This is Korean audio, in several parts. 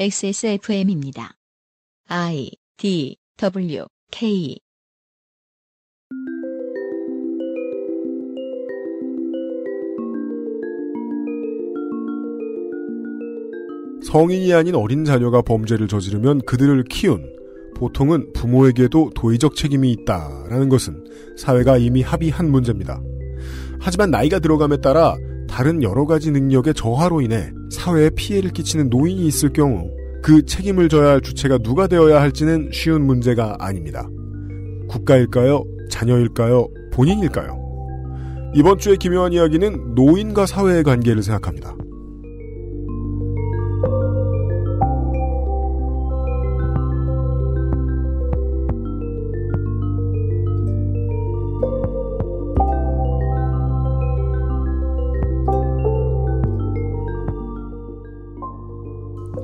XSFM입니다. I D W K 성인이 아닌 어린 자녀가 범죄를 저지르면 그들을 키운 보통은 부모에게도 도의적 책임이 있다라는 것은 사회가 이미 합의한 문제입니다. 하지만 나이가 들어감에 따라 다른 여러 가지 능력의 저하로 인해 사회에 피해를 끼치는 노인이 있을 경우 그 책임을 져야 할 주체가 누가 되어야 할지는 쉬운 문제가 아닙니다. 국가일까요? 자녀일까요? 본인일까요? 이번 주의 기묘한 이야기는 노인과 사회의 관계를 생각합니다.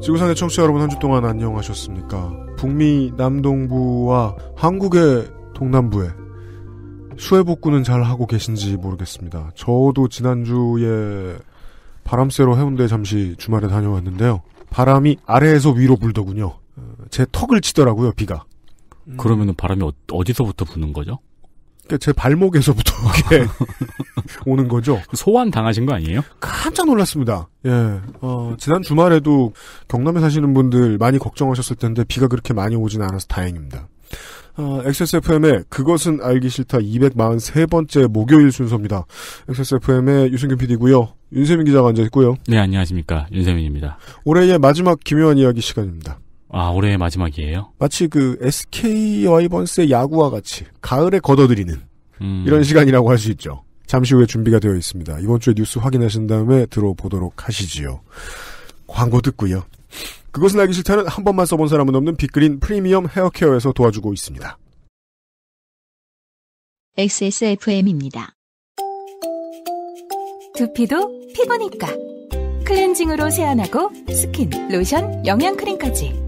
지구상의 청취자 여러분 한 주 동안 안녕하셨습니까? 북미 남동부와 한국의 동남부에 수해 복구는 잘 하고 계신지 모르겠습니다. 저도 지난주에 바람 쐬러 해운대 잠시 주말에 다녀왔는데요. 바람이 아래에서 위로 불더군요. 제 턱을 치더라고요, 비가. 그러면 바람이 어, 디서부터 부는 거죠? 그러니까 제 발목에서부터 오는 거죠. 소환 당하신 거 아니에요? 깜짝 놀랐습니다. 예, 어, 지난 주말에도 경남에 사시는 분들 많이 걱정하셨을 텐데 비가 그렇게 많이 오진 않아서 다행입니다. 어, XSFM의 그것은 알기 싫다 243번째 목요일 순서입니다. XSFM의 유승균 PD고요. 윤세민 기자가 앉아 있고요. 네, 안녕하십니까. 윤세민입니다. 올해의 마지막 기묘한 이야기 시간입니다. 아, 올해의 마지막이에요? 마치 그 SK 와이번스의 야구와 같이 가을에 걷어들이는 음. 이런 시간이라고 할 수 있죠. 잠시 후에 준비가 되어 있습니다. 이번 주에 뉴스 확인하신 다음에 들어보도록 하시지요. 광고 듣고요. 그것은 알기 싫다는 한 번만 써본 사람은 없는 빅그린 프리미엄 헤어케어에서 도와주고 있습니다. XSFM입니다. 두피도 피부니까 클렌징으로 세안하고 스킨, 로션, 영양크림까지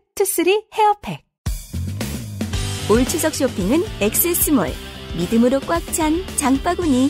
투쓰리 헤어팩 올 추석 쇼핑은 엑세스몰 믿음으로 꽉 찬 장바구니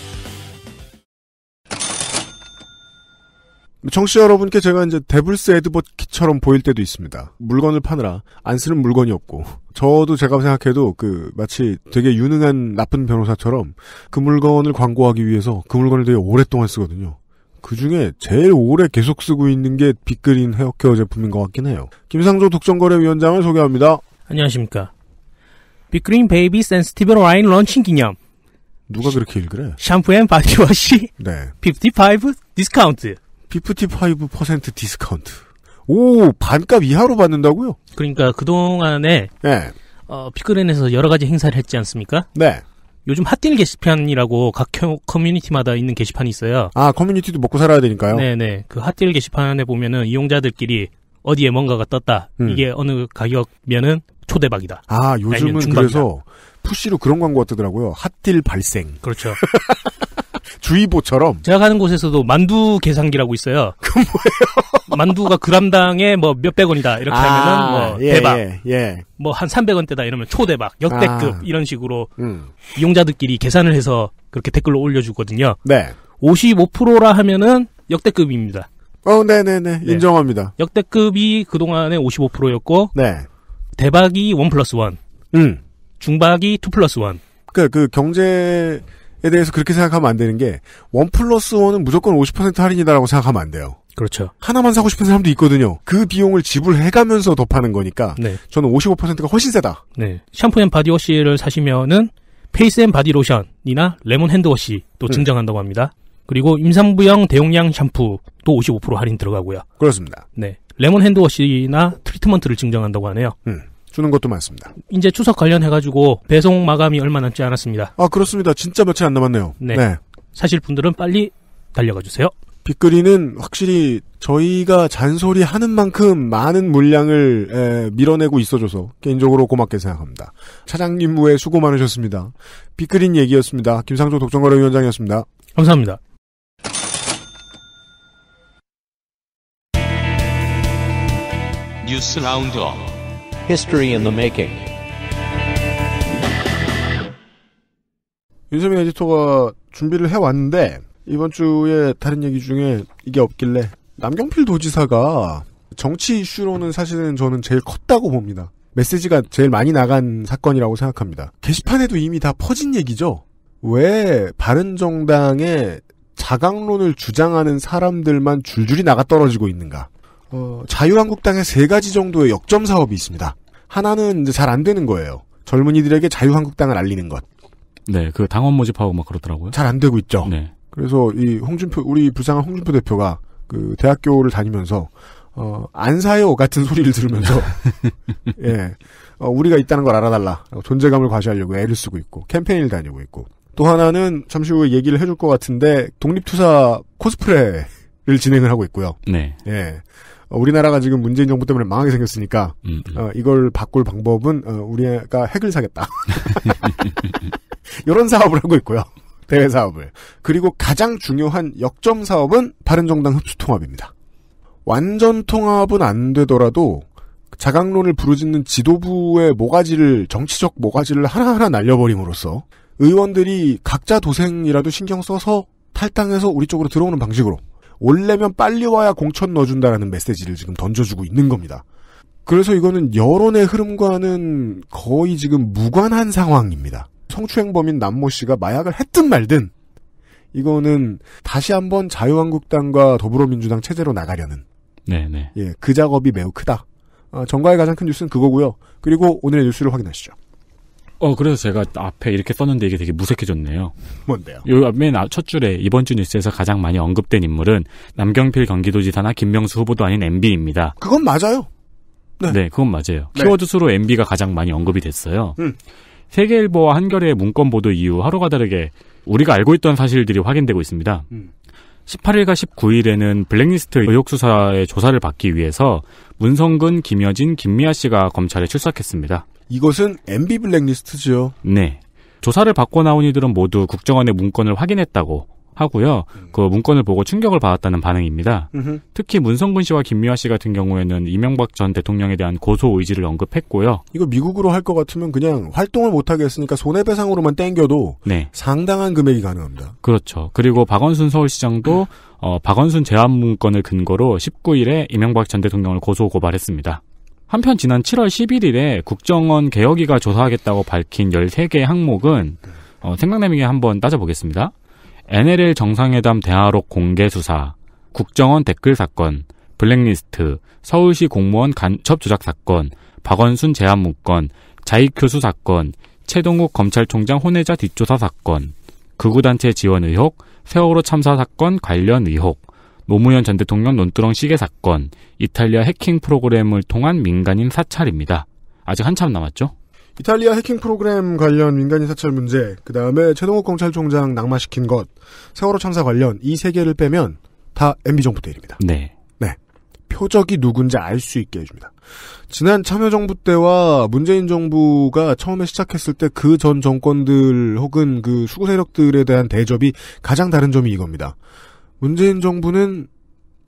청취자 여러분께 제가 이제 데블스 에드버키처럼 보일 때도 있습니다. 물건을 파느라 안 쓰는 물건이 없고 저도 제가 생각해도 그 마치 되게 유능한 나쁜 변호사처럼 그 물건을 광고하기 위해서 그 물건을 되게 오랫동안 쓰거든요. 그 중에 제일 오래 계속 쓰고 있는 게 빅그린 헤어케어 제품인 것 같긴 해요. 김상조 독점거래위원장을 소개합니다. 안녕하십니까. 빅그린 베이비 센스티브 라인 런칭 기념. 누가 그렇게 읽으래? 샴푸 앤 바디워시. 네. 55 디스카운트. 55% 디스카운트. 오, 반값 이하로 받는다고요? 그러니까 그동안에. 네. 어, 빅그린에서 여러 가지 행사를 했지 않습니까? 네. 요즘 핫딜 게시판이라고 각 커뮤니티마다 있는 게시판이 있어요. 아, 커뮤니티도 먹고 살아야 되니까요. 네네. 그 핫딜 게시판에 보면은 이용자들끼리 어디에 뭔가가 떴다. 음. 이게 어느 가격면은 초대박이다. 아, 요즘은 그래서 푸시로 그런 광고가 뜨더라고요. 핫딜 발생. 그렇죠. 주의보처럼. 제가 가는 곳에서도 만두 계산기라고 있어요. 그 뭐예요? 만두가 그람당에 뭐 몇백 원이다 이렇게 아, 하면은 뭐 예, 예 대박. 예. 예. 뭐 뭐한 300원대다 이러면 초대박, 역대급 아, 이런 식으로 음. 이용자들끼리 계산을 해서 그렇게 댓글로 올려주거든요. 네. 55%라 하면은 역대급입니다. 어, 네네네. 네. 네, 네. 예. 인정합니다. 역대급이 그동안에 55%였고, 네. 대박이 1 플러스 1. 음. 중박이 2 플러스 1. 그, 그러니까 그 경제 에 대해서 그렇게 생각하면 안 되는 게, 원 플러스 원은 무조건 50% 할인이다라고 생각하면 안 돼요. 그렇죠. 하나만 사고 싶은 사람도 있거든요. 그 비용을 지불해가면서 더 파는 거니까, 네. 저는 55%가 훨씬 세다. 네. 샴푸 앤 바디워시를 사시면은, 페이스 앤 바디 로션이나 레몬 핸드워시 도 음. 증정한다고 합니다. 그리고 임산부형 대용량 샴푸도 55% 할인 들어가고요. 그렇습니다. 네. 레몬 핸드워시나 트리트먼트를 증정한다고 하네요. 음. 주는 것도 많습니다. 이제 추석 관련해가지고 배송 마감이 얼마 남지 않았습니다. 아 그렇습니다. 진짜 며칠 안 남았네요. 네. 네. 사실 분들은 빨리 달려가 주세요. 빅그리는 확실히 저희가 잔소리 하는 만큼 많은 물량을 에, 밀어내고 있어줘서 개인적으로 고맙게 생각합니다. 차장님 무에 수고 많으셨습니다. 빅그린 얘기였습니다. 김상조 독점거래위원장이었습니다. 감사합니다. 뉴스 라운드업 History in the Making. 윤세민 에디터가 준비를 해왔는데 이번 주에 다른 얘기 중에 이게 없길래 남경필 도지사가 정치 이슈로는 사실은 저는 제일 컸다고 봅니다. 메시지가 제일 많이 나간 사건이라고 생각합니다. 게시판에도 이미 다 퍼진 얘기죠. 왜 바른정당의 자강론을 주장하는 사람들만 줄줄이 나가 떨어지고 있는가? 어, 자유한국당의 세 가지 정도의 역점 사업이 있습니다. 하나는 이제 잘 안 되는 거예요. 젊은이들에게 자유한국당을 알리는 것. 네, 그 당원 모집하고 막 그렇더라고요. 잘 안 되고 있죠. 네. 그래서 이 홍준표 우리 불쌍한 홍준표 대표가 그 대학교를 다니면서 어, 안 사요 같은 소리를 들으면서 예 어, 우리가 있다는 걸 알아달라 존재감을 과시하려고 애를 쓰고 있고 캠페인을 다니고 있고 또 하나는 잠시 후에 얘기를 해줄 것 같은데 독립투사 코스프레를 진행을 하고 있고요. 네. 예. 어, 우리나라가 지금 문재인 정부 때문에 망하게 생겼으니까 음, 음. 어, 이걸 바꿀 방법은 어, 우리가 핵을 사겠다. 이런 사업을 하고 있고요. 대외 사업을. 그리고 가장 중요한 역점 사업은 바른정당 흡수통합입니다. 완전 통합은 안 되더라도 자강론을 부르짖는 지도부의 모가지를 정치적 모가지를 하나하나 날려버림으로써 의원들이 각자 도생이라도 신경 써서 탈당해서 우리 쪽으로 들어오는 방식으로 올래면 빨리 와야 공천 넣어준다라는 메시지를 지금 던져주고 있는 겁니다. 그래서 이거는 여론의 흐름과는 거의 지금 무관한 상황입니다. 성추행범인 남모 씨가 마약을 했든 말든 이거는 다시 한번 자유한국당과 더불어민주당 체제로 나가려는 네네. 네. 예, 그 작업이 매우 크다. 아, 어, 정가의 가장 큰 뉴스는 그거고요. 그리고 오늘의 뉴스를 확인하시죠. 어, 그래서 제가 앞에 이렇게 썼는데 이게 되게 무색해졌네요. 뭔데요? 요, 맨 첫 줄에 이번 주 뉴스에서 가장 많이 언급된 인물은 남경필 경기도지사나 김명수 후보도 아닌 MB입니다. 그건 맞아요. 네. 네 그건 맞아요. 네. 키워드 수로 MB가 가장 많이 언급이 됐어요. 음. 세계일보와 한겨레의 문건 보도 이후 하루가 다르게 우리가 알고 있던 사실들이 확인되고 있습니다. 음. 18일과 19일에는 블랙리스트 의혹 수사의 조사를 받기 위해서 문성근, 김여진, 김미아 씨가 검찰에 출석했습니다. 이것은 MB 블랙리스트죠. 네. 조사를 받고 나온 이들은 모두 국정원의 문건을 확인했다고 하고요. 음. 그 문건을 보고 충격을 받았다는 반응입니다. 으흠. 특히 문성근 씨와 김미화 씨 같은 경우에는 이명박 전 대통령에 대한 고소 의지를 언급했고요. 이거 미국으로 할 것 같으면 그냥 활동을 못하게 했으니까 손해배상으로만 땡겨도 네. 상당한 금액이 가능합니다. 그렇죠. 그리고 박원순 서울시장도 음. 어, 박원순 제안 문건을 근거로 19일에 이명박 전 대통령을 고소 고발했습니다. 한편 지난 7월 11일에 국정원 개혁위가 조사하겠다고 밝힌 13개 항목은 어, 생각나미게 한번 따져보겠습니다. NLL 정상회담 대화록 공개 수사, 국정원 댓글 사건, 블랙리스트, 서울시 공무원 간첩 조작 사건, 박원순 제안 문건, 자익교수 사건, 최동욱 검찰총장 혼외자 뒷조사 사건, 극우단체 지원 의혹, 세월호 참사 사건 관련 의혹, 노무현 전 대통령 논두렁 시계 사건, 이탈리아 해킹 프로그램을 통한 민간인 사찰입니다. 아직 한참 남았죠? 이탈리아 해킹 프로그램 관련 민간인 사찰 문제, 그 다음에 최동욱 검찰총장 낙마시킨 것, 세월호 참사 관련 이 세 개를 빼면 다 MB정부 때 일입니다. 네. 네. 표적이 누군지 알 수 있게 해줍니다. 지난 참여정부 때와 문재인 정부가 처음에 시작했을 때 그 전 정권들 혹은 그 수구 세력들에 대한 대접이 가장 다른 점이 이겁니다. 문재인 정부는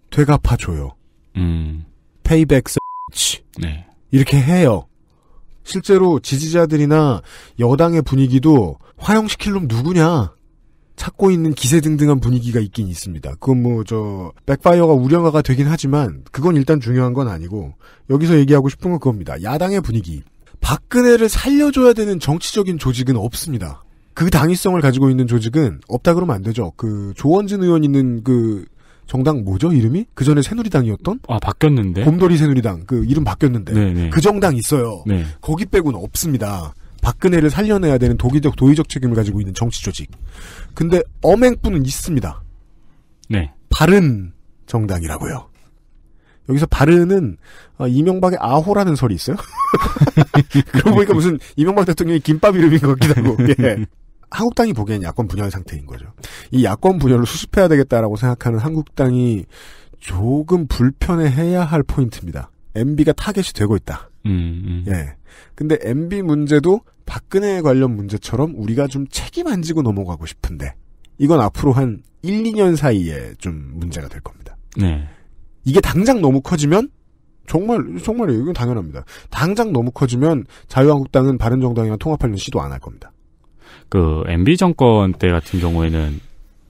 되갚아줘요. 음. 페이백 치. 네. 이렇게 해요. 실제로 지지자들이나 여당의 분위기도 화형시킬 놈 누구냐 찾고 있는 기세등등한 분위기가 있긴 있습니다. 그건 뭐 저 백파이어가 우려가 되긴 하지만 그건 일단 중요한 건 아니고 여기서 얘기하고 싶은 건 그겁니다. 야당의 분위기. 박근혜를 살려줘야 되는 정치적인 조직은 없습니다. 그 당위성을 가지고 있는 조직은 없다 그러면 안 되죠. 그 조원진 의원 있는 그 정당 뭐죠 이름이? 그 전에 새누리당이었던? 아 바뀌었는데. 곰돌이 새누리당 그 이름 바뀌었는데 네네. 네. 그 정당 있어요. 네. 거기 빼고는 없습니다. 박근혜를 살려내야 되는 독의적 도의적 책임을 가지고 있는 정치 조직. 근데 엄행뿐은 있습니다. 네. 바른 정당이라고요. 여기서 바른은 어, 이명박의 아호라는 설이 있어요. 그러고 보니까 무슨 이명박 대통령이 김밥 이름인 것 같기도 하고. 예. 한국당이 보기엔 야권 분열 상태인 거죠. 이 야권 분열을 수습해야 되겠다라고 생각하는 한국당이 조금 불편해해야 할 포인트입니다. MB가 타겟이 되고 있다. 음, 음. 예. 근데 MB 문제도 박근혜 관련 문제처럼 우리가 좀 책임 안 지고 넘어가고 싶은데 이건 앞으로 한 1, 2년 사이에 좀 문제가 될 겁니다. 네. 이게 당장 너무 커지면 정말 정말 이건 당연합니다. 당장 너무 커지면 자유한국당은 바른정당이랑 통합하는 시도 안 할 겁니다. 그 MB 정권 때 같은 경우에는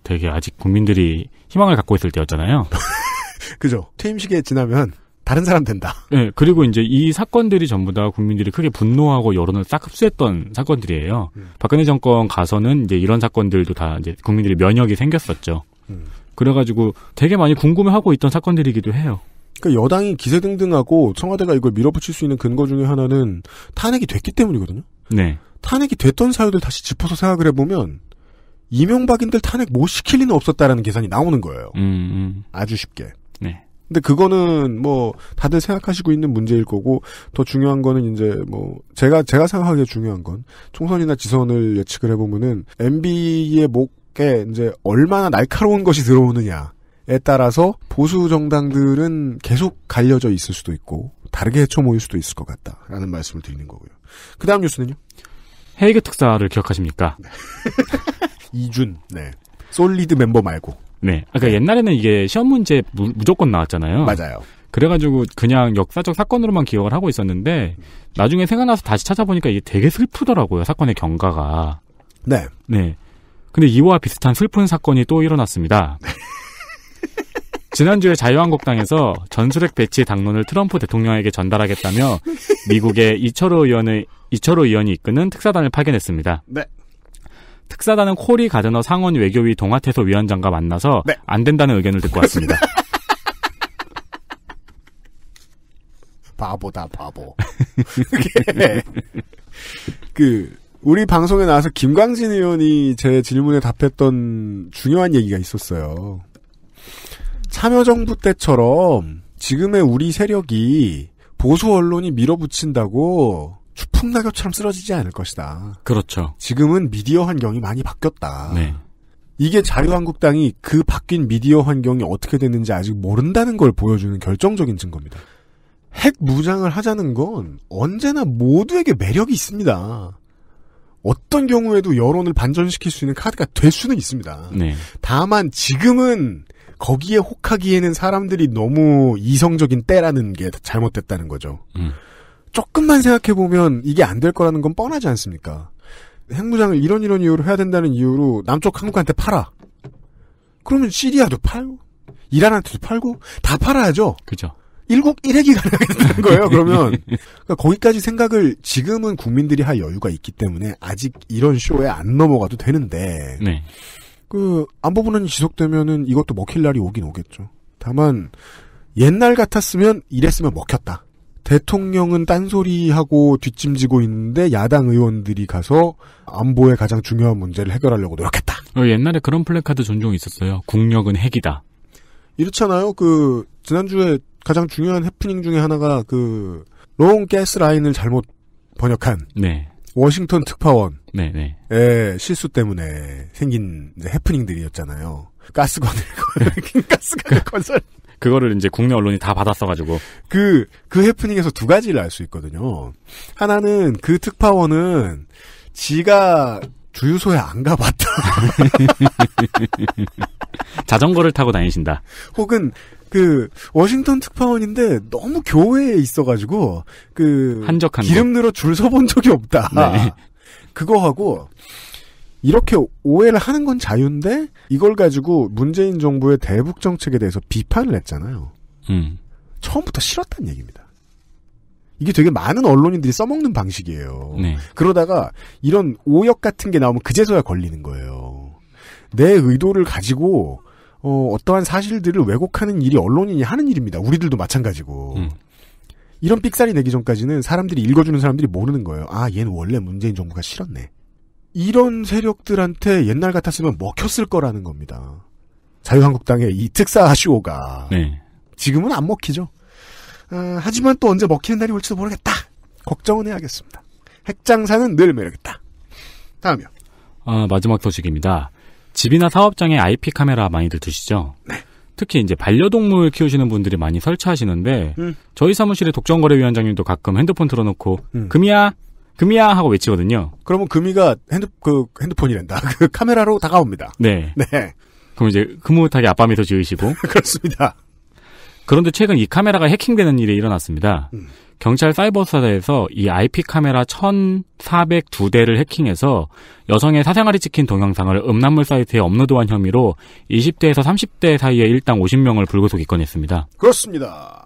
되게 아직 국민들이 희망을 갖고 있을 때였잖아요. 그죠. 퇴임 시기에 지나면 다른 사람 된다. 네, 그리고 이제 이 사건들이 전부 다 국민들이 크게 분노하고 여론을 싹 흡수했던 사건들이에요. 음. 박근혜 정권 가서는 이제 이런 사건들도 다 이제 국민들이 면역이 생겼었죠. 음. 그래가지고 되게 많이 궁금해하고 있던 사건들이기도 해요. 그러니까 여당이 기세등등하고 청와대가 이걸 밀어붙일 수 있는 근거 중에 하나는 탄핵이 됐기 때문이거든요. 네. 탄핵이 됐던 사유들 다시 짚어서 생각을 해보면 이명박인들 탄핵 못 시킬 리는 없었다라는 계산이 나오는 거예요. 음, 음. 아주 쉽게. 네. 근데 그거는 뭐 다들 생각하시고 있는 문제일 거고 더 중요한 거는 이제 뭐 제가 제가 생각하기에 중요한 건 총선이나 지선을 예측을 해보면은 MB의 목에 이제 얼마나 날카로운 것이 들어오느냐에 따라서 보수 정당들은 계속 갈려져 있을 수도 있고 다르게 헤쳐 모일 수도 있을 것 같다라는 말씀을 드리는 거고요. 그다음 뉴스는요? 헤이그 특사를 기억하십니까? 네. 이준, 네. 솔리드 멤버 말고. 네. 아까 그러니까 네. 옛날에는 이게 시험 문제 무, 무조건 나왔잖아요. 맞아요. 그래가지고 그냥 역사적 사건으로만 기억을 하고 있었는데 음. 나중에 생각나서 다시 찾아보니까 이게 되게 슬프더라고요 사건의 경과가. 네. 네. 근데 이와 비슷한 슬픈 사건이 또 일어났습니다. 네. 지난주에 자유한국당에서 전술핵 배치 당론을 트럼프 대통령에게 전달하겠다며 미국의 이철호 의원의 이철호 의원이 이끄는 특사단을 파견했습니다. 네. 특사단은 코리 가드너 상원 외교위 동아태소 위원장과 만나서 네. 안 된다는 의견을 듣고 왔습니다. 바보다 바보. 그 우리 방송에 나와서 김광진 의원이 제 질문에 답했던 중요한 얘기가 있었어요. 참여정부 때처럼 지금의 우리 세력이 보수 언론이 밀어붙인다고 추풍낙엽처럼 쓰러지지 않을 것이다. 그렇죠. 지금은 미디어 환경이 많이 바뀌었다. 네. 이게 자유한국당이 그 바뀐 미디어 환경이 어떻게 됐는지 아직 모른다는 걸 보여주는 결정적인 증거입니다. 핵 무장을 하자는 건 언제나 모두에게 매력이 있습니다. 어떤 경우에도 여론을 반전시킬 수 있는 카드가 될 수는 있습니다. 네. 다만 지금은 거기에 혹하기에는 사람들이 너무 이성적인 때라는 게 잘못됐다는 거죠. 음. 조금만 생각해보면 이게 안 될 거라는 건 뻔하지 않습니까? 핵무장을 이런 이런 이유로 해야 된다는 이유로 남쪽 한국한테 팔아. 그러면 시리아도 팔고, 이란한테도 팔고, 다 팔아야죠. 그죠. 일국 일핵이 가능하다는 거예요, 그러면. 그러니까 거기까지 생각을 지금은 국민들이 할 여유가 있기 때문에 아직 이런 쇼에 안 넘어가도 되는데. 네. 그 안보 분란이 지속되면은 이것도 먹힐 날이 오긴 오겠죠. 다만 옛날 같았으면 이랬으면 먹혔다. 대통령은 딴소리하고 뒷짐지고 있는데 야당 의원들이 가서 안보의 가장 중요한 문제를 해결하려고 노력했다. 어, 옛날에 그런 플래카드 존종 있었어요. 국력은 핵이다. 이렇잖아요. 그 지난주에 가장 중요한 해프닝 중에 하나가 그롱 가스 라인을 잘못 번역한 네. 워싱턴 특파원. 네네. 네. 예, 실수 때문에 생긴 해프닝들이었잖아요. 가스관을, 네. 가스관을 그, 건설. 그거를 이제 국내 언론이 다 받았어가지고. 그, 그 해프닝에서 두 가지를 알 수 있거든요. 하나는 그 특파원은 지가 주유소에 안 가봤다. 자전거를 타고 다니신다. 혹은 그 워싱턴 특파원인데 너무 교회에 있어가지고 그 한적한 기름 넣어 줄 서본 적이 없다. 네. 그거하고 이렇게 오해를 하는 건 자유인데 이걸 가지고 문재인 정부의 대북 정책에 대해서 비판을 했잖아요. 음. 처음부터 싫었다는 얘기입니다. 이게 되게 많은 언론인들이 써먹는 방식이에요. 네. 그러다가 이런 오역 같은 게 나오면 그제서야 걸리는 거예요. 내 의도를 가지고 어, 어떠한 사실들을 왜곡하는 일이 언론인이 하는 일입니다. 우리들도 마찬가지고. 음. 이런 삑살이 내기 전까지는 사람들이 읽어주는 사람들이 모르는 거예요. 아, 얘는 원래 문재인 정부가 싫었네. 이런 세력들한테 옛날 같았으면 먹혔을 거라는 겁니다. 자유한국당의 이 특사 아오가 네. 지금은 안 먹히죠. 아, 하지만 또 언제 먹히는 날이 올지도 모르겠다. 걱정은 해야겠습니다. 핵장사는 늘 매력있다. 다음이요. 아, 마지막 소식입니다. 집이나 사업장에 IP 카메라 많이들 두시죠? 네. 특히 이제 반려동물 키우시는 분들이 많이 설치하시는데 음. 저희 사무실의 독점거래위원장님도 가끔 핸드폰 틀어놓고 음. 금이야 금이야 하고 외치거든요. 그러면 금이가 핸드 그 핸드폰이란다. 그 카메라로 다가옵니다. 네. 네. 그럼 이제 흐뭇하게 아빠미소 지으시고 그렇습니다. 그런데 최근 이 카메라가 해킹되는 일이 일어났습니다. 음. 경찰 사이버 수사대에서 이 IP 카메라 1,402대를 해킹해서 여성의 사생활이 찍힌 동영상을 음란물 사이트에 업로드한 혐의로 20대에서 30대 사이에 일당 50명을 불구속 입건했습니다. 그렇습니다.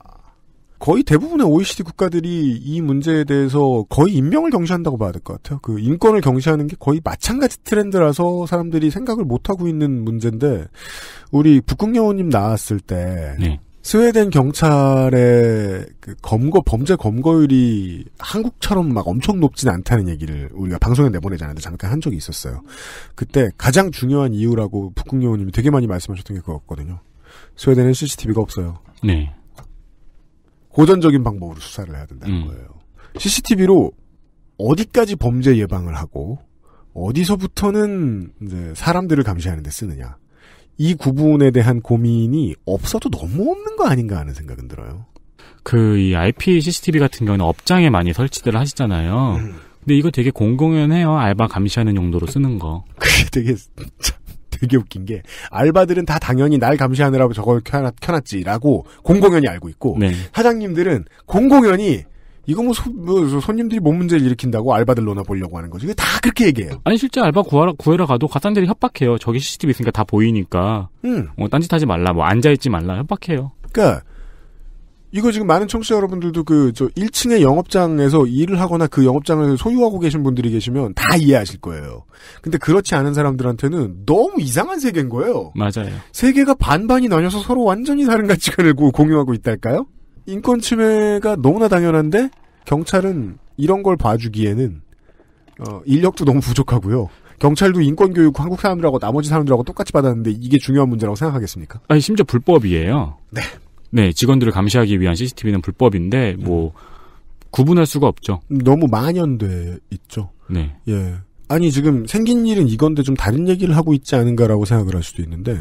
거의 대부분의 OECD 국가들이 이 문제에 대해서 거의 인명을 경시한다고 봐야 될 것 같아요. 그 인권을 경시하는 게 거의 마찬가지 트렌드라서 사람들이 생각을 못하고 있는 문제인데, 우리 북극여우님 나왔을 때, 네. 스웨덴 경찰의 그 검거 범죄 검거율이 한국처럼 막 엄청 높진 않다는 얘기를 우리가 방송에 내보내지 않았는데 잠깐 한 적이 있었어요. 그때 가장 중요한 이유라고 북극 여원님이 되게 많이 말씀하셨던 게 그거였거든요. 스웨덴은 CCTV가 없어요. 네. 고전적인 방법으로 수사를 해야 된다는 음. 거예요. CCTV로 어디까지 범죄 예방을 하고 어디서부터는 이제 사람들을 감시하는 데 쓰느냐. 이 구분에 대한 고민이 없어도 너무 없는 거 아닌가 하는 생각은 들어요. 그 이 IP CCTV 같은 경우는 업장에 많이 설치들 하시잖아요. 음. 근데 이거 되게 공공연해요. 알바 감시하는 용도로 쓰는 거. 그게 되게 되게 웃긴 게 알바들은 다 당연히 날 감시하느라고 저걸 켜놨, 켜놨지라고 공공연히 알고 있고 네. 사장님들은 공공연히 이거 뭐, 소, 뭐 손님들이 뭔 문제를 일으킨다고 알바들로나 보려고 하는 거지. 다 그렇게 얘기해요. 아니 실제 알바 구하러 구해라 가도 가산들이 협박해요. 저기 CCTV 있으니까 다 보이니까. 음. 어, 딴짓하지 말라. 뭐 앉아 있지 말라. 협박해요. 그러니까 이거 지금 많은 청취자 여러분들도 그 저 1층의 영업장에서 일을 하거나 그 영업장을 소유하고 계신 분들이 계시면 다 이해하실 거예요. 근데 그렇지 않은 사람들한테는 너무 이상한 세계인 거예요. 맞아요. 세계가 반반이 나뉘어서 서로 완전히 다른 가치관을 공유하고 있달까요? 인권 침해가 너무나 당연한데 경찰은 이런 걸 봐주기에는 어, 인력도 너무 부족하고요. 경찰도 인권 교육 한국 사람들하고 나머지 사람들하고 똑같이 받았는데 이게 중요한 문제라고 생각하겠습니까? 아니 심지어 불법이에요. 네. 네 직원들을 감시하기 위한 CCTV는 불법인데 뭐 음. 구분할 수가 없죠. 너무 만연돼 있죠. 네. 예. 아니 지금 생긴 일은 이건데 좀 다른 얘기를 하고 있지 않은가라고 생각을 할 수도 있는데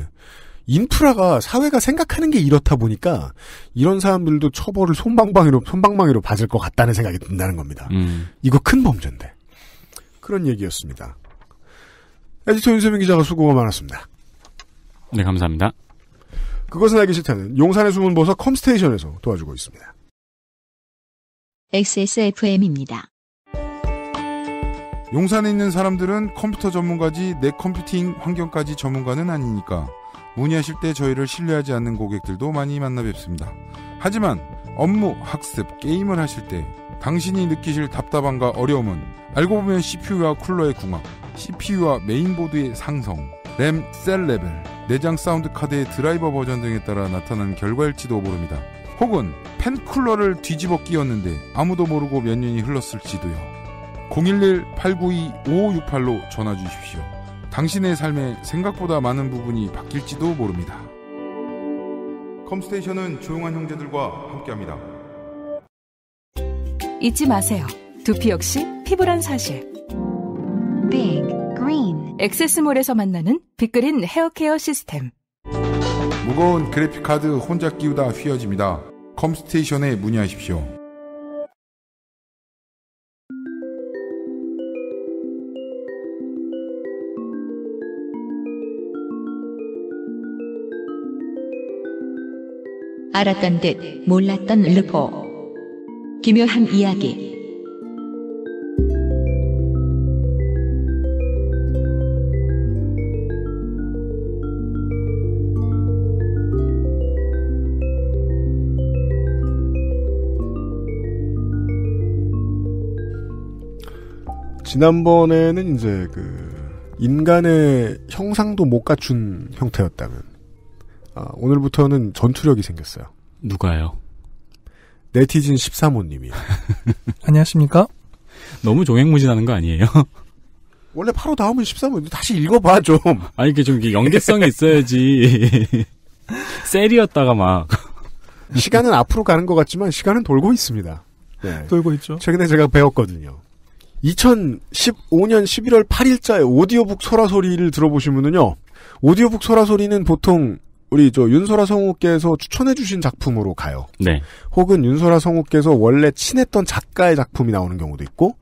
인프라가 사회가 생각하는 게 이렇다 보니까 이런 사람들도 처벌을 손방망이로 손방망이로 받을 것 같다는 생각이 든다는 겁니다. 음. 이거 큰 범죄인데 그런 얘기였습니다. 에디터 윤세민 기자가 수고가 많았습니다. 네 감사합니다. 그것은 알기 싫다는 용산의 숨은 보석 컴스테이션에서 도와주고 있습니다. XSFM입니다. 용산에 있는 사람들은 컴퓨터 전문가지 내 컴퓨팅 환경까지 전문가는 아니니까. 문의하실 때 저희를 신뢰하지 않는 고객들도 많이 만나 뵙습니다. 하지만 업무, 학습, 게임을 하실 때 당신이 느끼실 답답함과 어려움은 알고 보면 CPU와 쿨러의 궁합, CPU와 메인보드의 상성, 램, 셀 레벨, 내장 사운드 카드의 드라이버 버전 등에 따라 나타난 결과일지도 모릅니다. 혹은 펜 쿨러를 뒤집어 끼웠는데 아무도 모르고 몇 년이 흘렀을지도요. 011-892-5568로 전화 주십시오. 당신의 삶에 생각보다 많은 부분이 바뀔지도 모릅니다. 컴스테이션은 조용한 형제들과 함께합니다. 잊지 마세요. 두피 역시 피부란 사실. Big Green 엑세스몰에서 만나는 빅그린 헤어케어 시스템. 무거운 그래픽카드 혼자 끼우다 휘어집니다. 컴스테이션에 문의하십시오. 알았던 듯 몰랐던 르포. 기묘한 이야기. 지난번에는 이제 그 인간의 형상도 못 갖춘 형태였다면 아, 오늘부터는 전투력이 생겼어요. 누가요? 네티즌 13호님이. 안녕하십니까? 너무 종횡무진하는 거 아니에요? 원래 바로 다음은 13호. 인데 다시 읽어봐 좀. 아니 이게 좀 연계성이 있어야지. 셀이었다가 막. 시간은 앞으로 가는 것 같지만 시간은 돌고 있습니다. 네. 돌고 있죠. 최근에 제가 배웠거든요. 2015년 11월 8일자에 오디오북 소라소리를 들어보시면은요. 오디오북 소라소리는 보통 우리 저 윤소라 성우께서 추천해주신 작품으로 가요. 네. 혹은 윤소라 성우께서 원래 친했던 작가의 작품이 나오는 경우도 있고,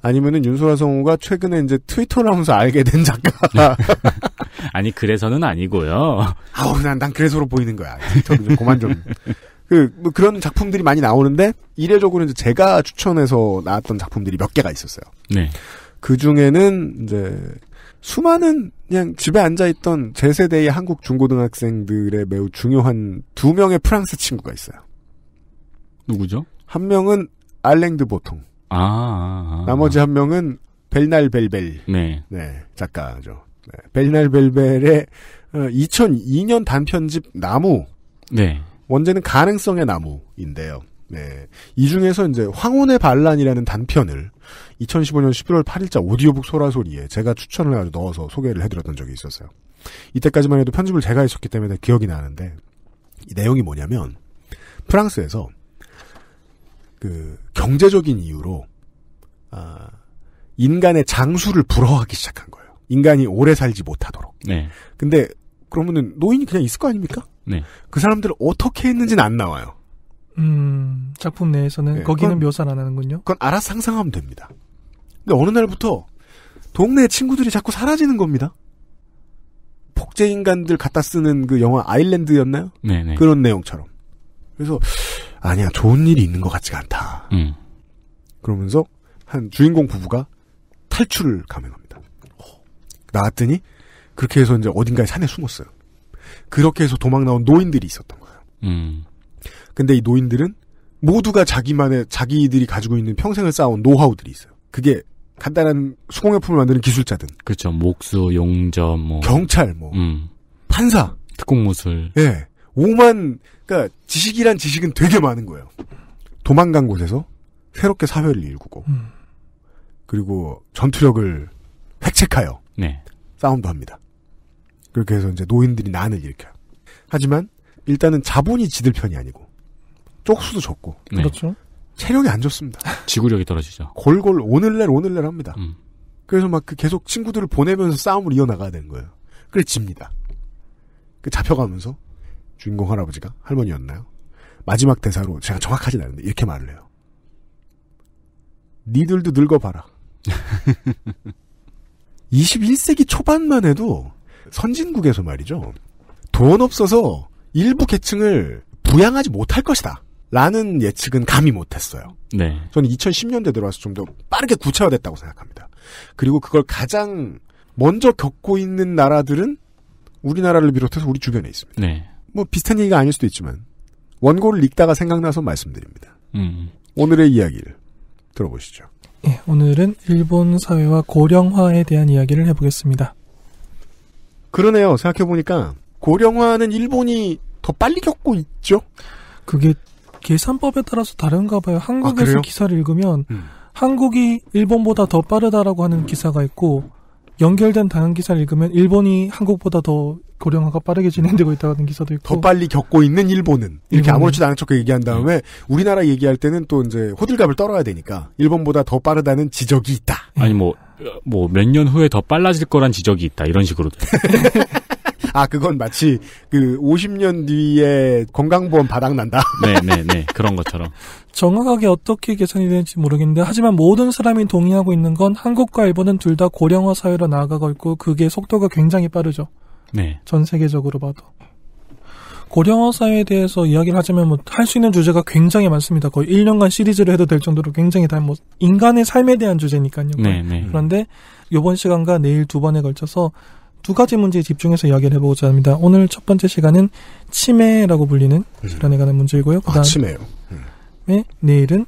아니면은 윤소라 성우가 최근에 이제 트위터를 하면서 알게 된 작가. 아니 그래서는 아니고요. 아우 난 난 그래서로 보이는 거야. 트위터는 좀 그만 좀. 그, 뭐 그런 작품들이 많이 나오는데, 이례적으로 이제 제가 추천해서 나왔던 작품들이 몇 개가 있었어요. 네. 그 중에는, 이제, 수많은 그냥 집에 앉아있던 제 세대의 한국 중고등학생들의 매우 중요한 두 명의 프랑스 친구가 있어요. 누구죠? 한 명은 알랭드 보통. 아, 아, 아, 아. 나머지 한 명은 벨날 벨벨. 네. 네, 작가죠. 네. 벨날 벨벨의 2002년 어, 단편집 나무. 네. 원제는 가능성의 나무인데요. 네. 이 중에서 이제 황혼의 반란이라는 단편을 2015년 11월 8일자 오디오북 소라소리에 제가 추천을 해가지고 넣어서 소개를 해드렸던 적이 있었어요. 이때까지만 해도 편집을 제가 했었기 때문에 기억이 나는데 이 내용이 뭐냐면 프랑스에서 그 경제적인 이유로 아, 인간의 장수를 불허하기 시작한 거예요. 인간이 오래 살지 못하도록. 네. 근데 그러면은 노인이 그냥 있을 거 아닙니까? 네. 그 사람들을 어떻게 했는지는 안 나와요. 음, 작품 내에서는 네, 거기는 묘사 안 하는군요. 그건 알아서 상상하면 됩니다. 근데 어느 날부터 동네 친구들이 자꾸 사라지는 겁니다. 복제 인간들 갖다 쓰는 그 영화 아일랜드였나요? 네네. 네. 그런 내용처럼. 그래서 아니야 좋은 일이 있는 것 같지가 않다. 음. 그러면서 한 주인공 부부가 탈출을 감행합니다. 나왔더니 그렇게 해서 이제 어딘가에 산에 숨었어요. 그렇게 해서 도망 나온 노인들이 있었던 거예요. 음. 근데 이 노인들은 모두가 자기만의 자기들이 가지고 있는 평생을 쌓아온 노하우들이 있어요. 그게 간단한 수공예품을 만드는 기술자든 그렇죠. 목수, 용접, 뭐 경찰, 뭐 음. 판사, 특공무술. 예, 오만 그러니까 지식이란 지식은 되게 많은 거예요. 도망간 곳에서 새롭게 사회를 일구고 음. 그리고 전투력을 획책하여 네. 싸움도 합니다. 그렇게 해서 이제 노인들이 난을 일으켜요. 하지만 일단은 자본이 지들 편이 아니고 쪽수도 적고. 네. 그렇죠. 체력이 안 좋습니다. 지구력이 떨어지죠. 골골 오늘날 오늘날 합니다. 음. 그래서 막 그 계속 친구들을 보내면서 싸움을 이어나가야 되는 거예요. 그래 집니다. 그 잡혀가면서 주인공 할아버지가 할머니였나요? 마지막 대사로 제가 정확하진 않은데 이렇게 말을 해요. 니들도 늙어봐라. 21세기 초반만 해도 선진국에서 말이죠. 돈 없어서 일부 계층을 부양하지 못할 것이다. 라는 예측은 감히 못했어요. 네. 저는 2010년대 들어와서 좀 더 빠르게 구체화됐다고 생각합니다. 그리고 그걸 가장 먼저 겪고 있는 나라들은 우리나라를 비롯해서 우리 주변에 있습니다. 네. 뭐 비슷한 얘기가 아닐 수도 있지만 원고를 읽다가 생각나서 말씀드립니다. 음. 오늘의 이야기를 들어보시죠. 네, 오늘은 일본 사회와 고령화에 대한 이야기를 해보겠습니다. 그러네요. 생각해보니까 고령화는 일본이 더 빨리 겪고 있죠? 그게 계산법에 따라서 다른가 봐요. 한국에서 아, 기사를 읽으면 음. 한국이 일본보다 더 빠르다라고 하는 기사가 있고 연결된 다른 기사를 읽으면 일본이 한국보다 더 고령화가 빠르게 진행되고 있다는 기사도 있고 더 빨리 겪고 있는 일본은 이렇게 일본은. 아무렇지도 않은 척 얘기한 다음에 네. 우리나라 얘기할 때는 또 이제 호들갑을 떨어야 되니까 일본보다 더 빠르다는 지적이 있다. 아니 뭐 뭐 몇 년 후에 더 빨라질 거란 지적이 있다 이런 식으로. 아 그건 마치 그 50년 뒤에 건강보험 바닥난다. 네네네 네. 그런 것처럼. 정확하게 어떻게 개선이 되는지 모르겠는데 하지만 모든 사람이 동의하고 있는 건 한국과 일본은 둘 다 고령화 사회로 나아가고 있고 그게 속도가 굉장히 빠르죠. 네. 전 세계적으로 봐도. 고령화 사회에 대해서 이야기를 하자면 뭐 할 수 있는 주제가 굉장히 많습니다. 거의 1년간 시리즈를 해도 될 정도로 굉장히 다 뭐 인간의 삶에 대한 주제니까요. 네, 네. 그런데 요번 시간과 내일 두 번에 걸쳐서 두 가지 문제에 집중해서 이야기를 해보고자 합니다. 오늘 첫 번째 시간은 치매라고 불리는 음. 질환에 관한 문제이고요. 그다음에 아, 치매요. 음. 내일은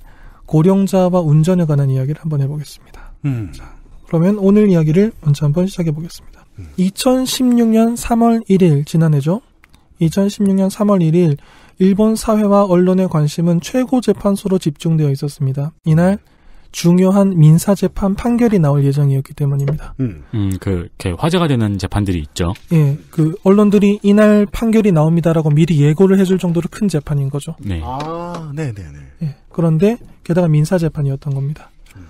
고령자와 운전에 관한 이야기를 한번 해보겠습니다. 음. 자, 그러면 오늘 이야기를 먼저 한번 시작해 보겠습니다. 음. 2016년 3월 1일 지난해죠. 2016년 3월 1일 일본 사회와 언론의 관심은 최고 재판소로 집중되어 있었습니다. 이날 네. 중요한 민사 재판 판결이 나올 예정이었기 때문입니다. 음, 음 그렇게 화제가 되는 재판들이 있죠. 예, 그 언론들이 이날 판결이 나옵니다라고 미리 예고를 해줄 정도로 큰 재판인 거죠. 네. 아, 네, 네, 네. 예, 그런데 게다가 민사 재판이었던 겁니다. 음.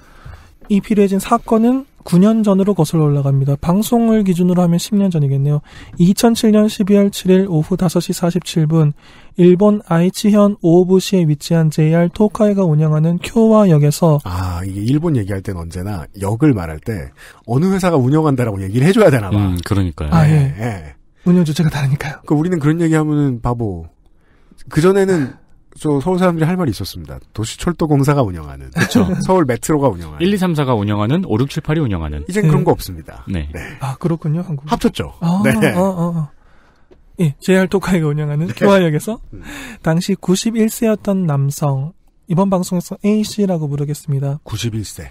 이 피해진 사건은 9년 전으로 거슬러 올라갑니다. 방송을 기준으로 하면 10년 전이겠네요. 2007년 12월 7일 오후 5시 47분 일본 아이치현 오오부시에 위치한 JR 토카이가 운영하는 쿄와역에서 아 이게 일본 얘기할 땐 언제나 역을 말할 때 어느 회사가 운영한다라고 얘기를 해줘야 되나 봐. 음, 그러니까요. 아, 예. 예. 운영 주체가 다르니까요. 그 우리는 그런 얘기하면 바보. 그 전에는 저 서울 사람들이 할 말이 있었습니다. 도시철도공사가 운영하는. 그렇죠. 서울 메트로가 운영하는. 1, 2, 3, 4가 운영하는, 5, 6, 7, 8이 운영하는. 이젠 네. 그런 거 없습니다. 네. 네. 아, 그렇군요. 한국 합쳤죠. 아, 네. 아, 아, 아. 예, JR 토카이가 운영하는 네. 교화역에서 음. 당시 91세였던 남성, 이번 방송에서 A씨라고 부르겠습니다. 91세.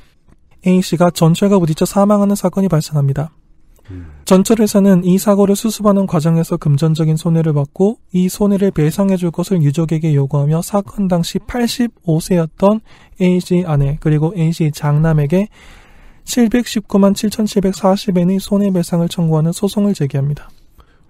A씨가 전철과 부딪혀 사망하는 사건이 발생합니다. 전철에서는이 사고를 수습하는 과정에서 금전적인 손해를 받고 이 손해를 배상해줄 것을 유족에게 요구하며 사건 당시 85세였던 A씨 아내 그리고 A씨 장남에게 719만 7,740엔의 손해배상을 청구하는 소송을 제기합니다.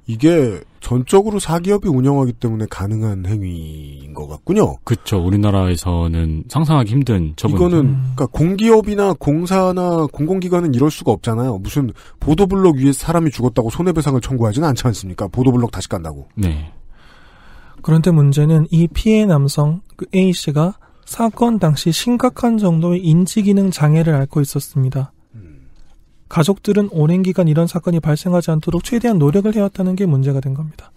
이게 전적으로 사기업이 운영하기 때문에 가능한 행위인 것 같군요. 그렇죠. 우리나라에서는 상상하기 힘든 처분. 이거는 음. 그러니까 공기업이나 공사나 공공기관은 이럴 수가 없잖아요. 무슨 보도블록 위에 사람이 죽었다고 손해배상을 청구하지는 않지 않습니까? 보도블록 다시 간다고. 네. 그런데 문제는 이 피해 남성 그 A 씨가 사건 당시 심각한 정도의 인지 기능 장애를 앓고 있었습니다. 가족들은 오랜 기간 이런 사건이 발생하지 않도록 최대한 노력을 해왔다는 게 문제가 된 겁니다.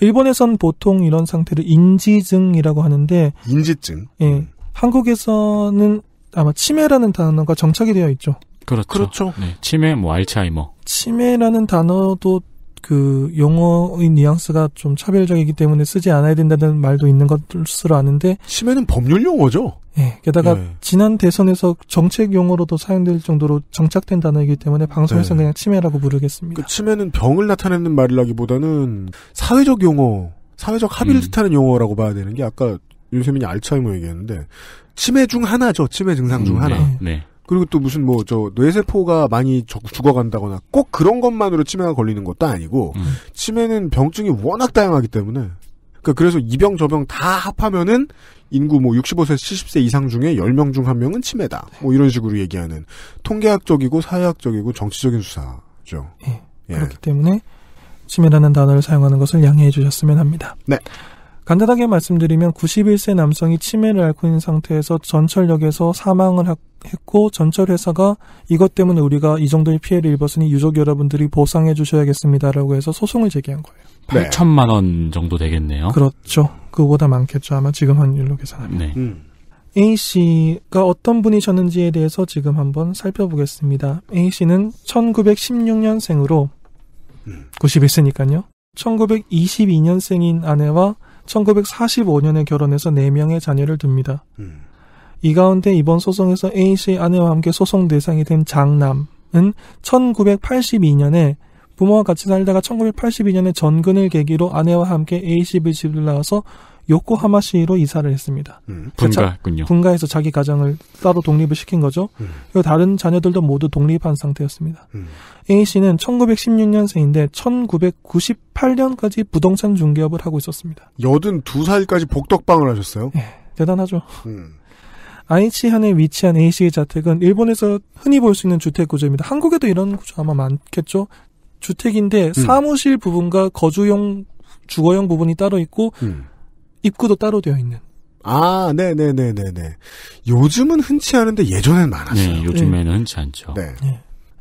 일본에선 보통 이런 상태를 인지증이라고 하는데 인지증. 예. 음. 한국에서는 아마 치매라는 단어가 정착이 되어 있죠. 그렇죠. 그렇죠. 네. 치매, 뭐 알츠하이머. 치매라는 단어도 그 용어의 뉘앙스가 좀 차별적이기 때문에 쓰지 않아야 된다는 말도 있는 것으로 아는데 심해는 법률 용어죠. 예. 게다가 예. 지난 대선에서 정책 용어로도 사용될 정도로 정착된 단어이기 때문에 방송에서 네. 그냥 치매라고 부르겠습니다. 그 치매는 병을 나타내는 말이라기보다는 사회적 용어, 사회적 합의를 음. 뜻하는 용어라고 봐야 되는 게 아까 윤세민이 알츠하이머 얘기했는데 치매 중 하나죠. 치매 증상 중 음, 네. 하나. 네. 네. 그리고 또 무슨 뭐 저 뇌세포가 많이 죽어간다거나 꼭 그런 것만으로 치매가 걸리는 것도 아니고 음. 치매는 병증이 워낙 다양하기 때문에 그러니까 그래서 이병 저병 다 합하면은 인구 뭐 65세 70세 이상 중에 10명 중 한명은 치매다. 뭐 이런 식으로 얘기하는 통계학적이고 사회학적이고 정치적인 수사죠. 네. 예. 그렇기 때문에 치매라는 단어를 사용하는 것을 양해해 주셨으면 합니다. 네. 간단하게 말씀드리면 91세 남성이 치매를 앓고 있는 상태에서 전철역에서 사망을 했고 전철 회사가 이것 때문에 우리가 이 정도의 피해를 입었으니 유족 여러분들이 보상해 주셔야겠습니다라고 해서 소송을 제기한 거예요. 8천만 원 정도 되겠네요. 그렇죠. 그보다 많겠죠. 아마 지금 환율로 계산하면. 네. 음. A 씨가 어떤 분이셨는지에 대해서 지금 한번 살펴보겠습니다. A 씨는 1916년생으로 91세니까요. 음. 1922년생인 아내와 1945년에 결혼해서 4명의 자녀를 둡니다. 음. 이 가운데 이번 소송에서 A씨 의 아내와 함께 소송 대상이 된 장남은 1982년에 부모와 같이 살다가 1982년에 전근을 계기로 아내와 함께 A씨 집을 나와서 요코하마시로 이사를 했습니다. 음, 그 분가군요. 분가해서 자기 가정을 따로 독립을 시킨 거죠. 음. 그리고 다른 자녀들도 모두 독립한 상태였습니다. 음. A 씨는 1916년생인데 1998년까지 부동산 중개업을 하고 있었습니다. 82살까지 복덕방을 하셨어요? 네, 대단하죠. 음. 아이치현에 위치한 A 씨의 자택은 일본에서 흔히 볼 수 있는 주택 구조입니다. 한국에도 이런 구조 아마 많겠죠. 주택인데 음. 사무실 부분과 거주용 주거용 부분이 따로 있고 음. 입구도 따로 되어 있는. 아, 네네네네네. 네, 네, 네, 요즘은 흔치 않은데 예전엔 많았어요. 네, 요즘에는 네. 흔치 않죠. 네. 네.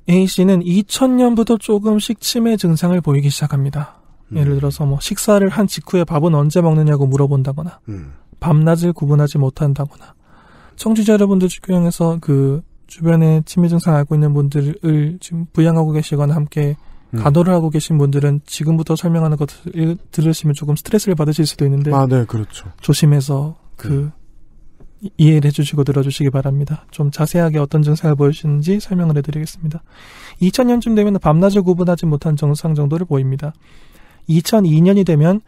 A 씨는 2000년부터 조금씩 치매 증상을 보이기 시작합니다. 음. 예를 들어서 뭐 식사를 한 직후에 밥은 언제 먹느냐고 물어본다거나, 음. 밤낮을 구분하지 못한다거나, 청취자 여러분들 주교양에서 그 주변에 치매 증상 알고 있는 분들을 지금 부양하고 계시거나 함께 음. 간호를 하고 계신 분들은 지금부터 설명하는 것을 들으시면 조금 스트레스를 받으실 수도 있는데 아, 네, 그렇죠. 조심해서 그 네. 이해를 해주시고 들어주시기 바랍니다. 좀 자세하게 어떤 증상을 보이시는지 설명을 해드리겠습니다. 2000년쯤 되면 밤낮을 구분하지 못한 정상 정도를 보입니다. 2002년이 되면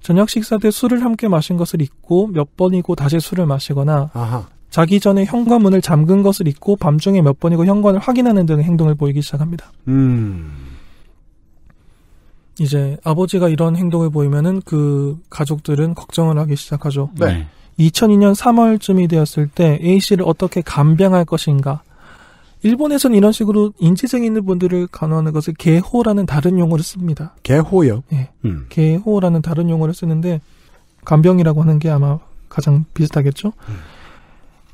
저녁 식사 때 술을 함께 마신 것을 잊고 몇 번이고 다시 술을 마시거나 아하. 자기 전에 현관문을 잠근 것을 잊고 밤중에 몇 번이고 현관을 확인하는 등의 행동을 보이기 시작합니다. 음. 이제 아버지가 이런 행동을 보이면은 그 가족들은 걱정을 하기 시작하죠. 네. 2002년 3월쯤이 되었을 때 A 씨를 어떻게 간병할 것인가. 일본에선 이런 식으로 인지증 있는 분들을 간호하는 것을 개호라는 다른 용어를 씁니다. 개호요? 예. 음. 개호라는 다른 용어를 쓰는데 간병이라고 하는 게 아마 가장 비슷하겠죠. 음.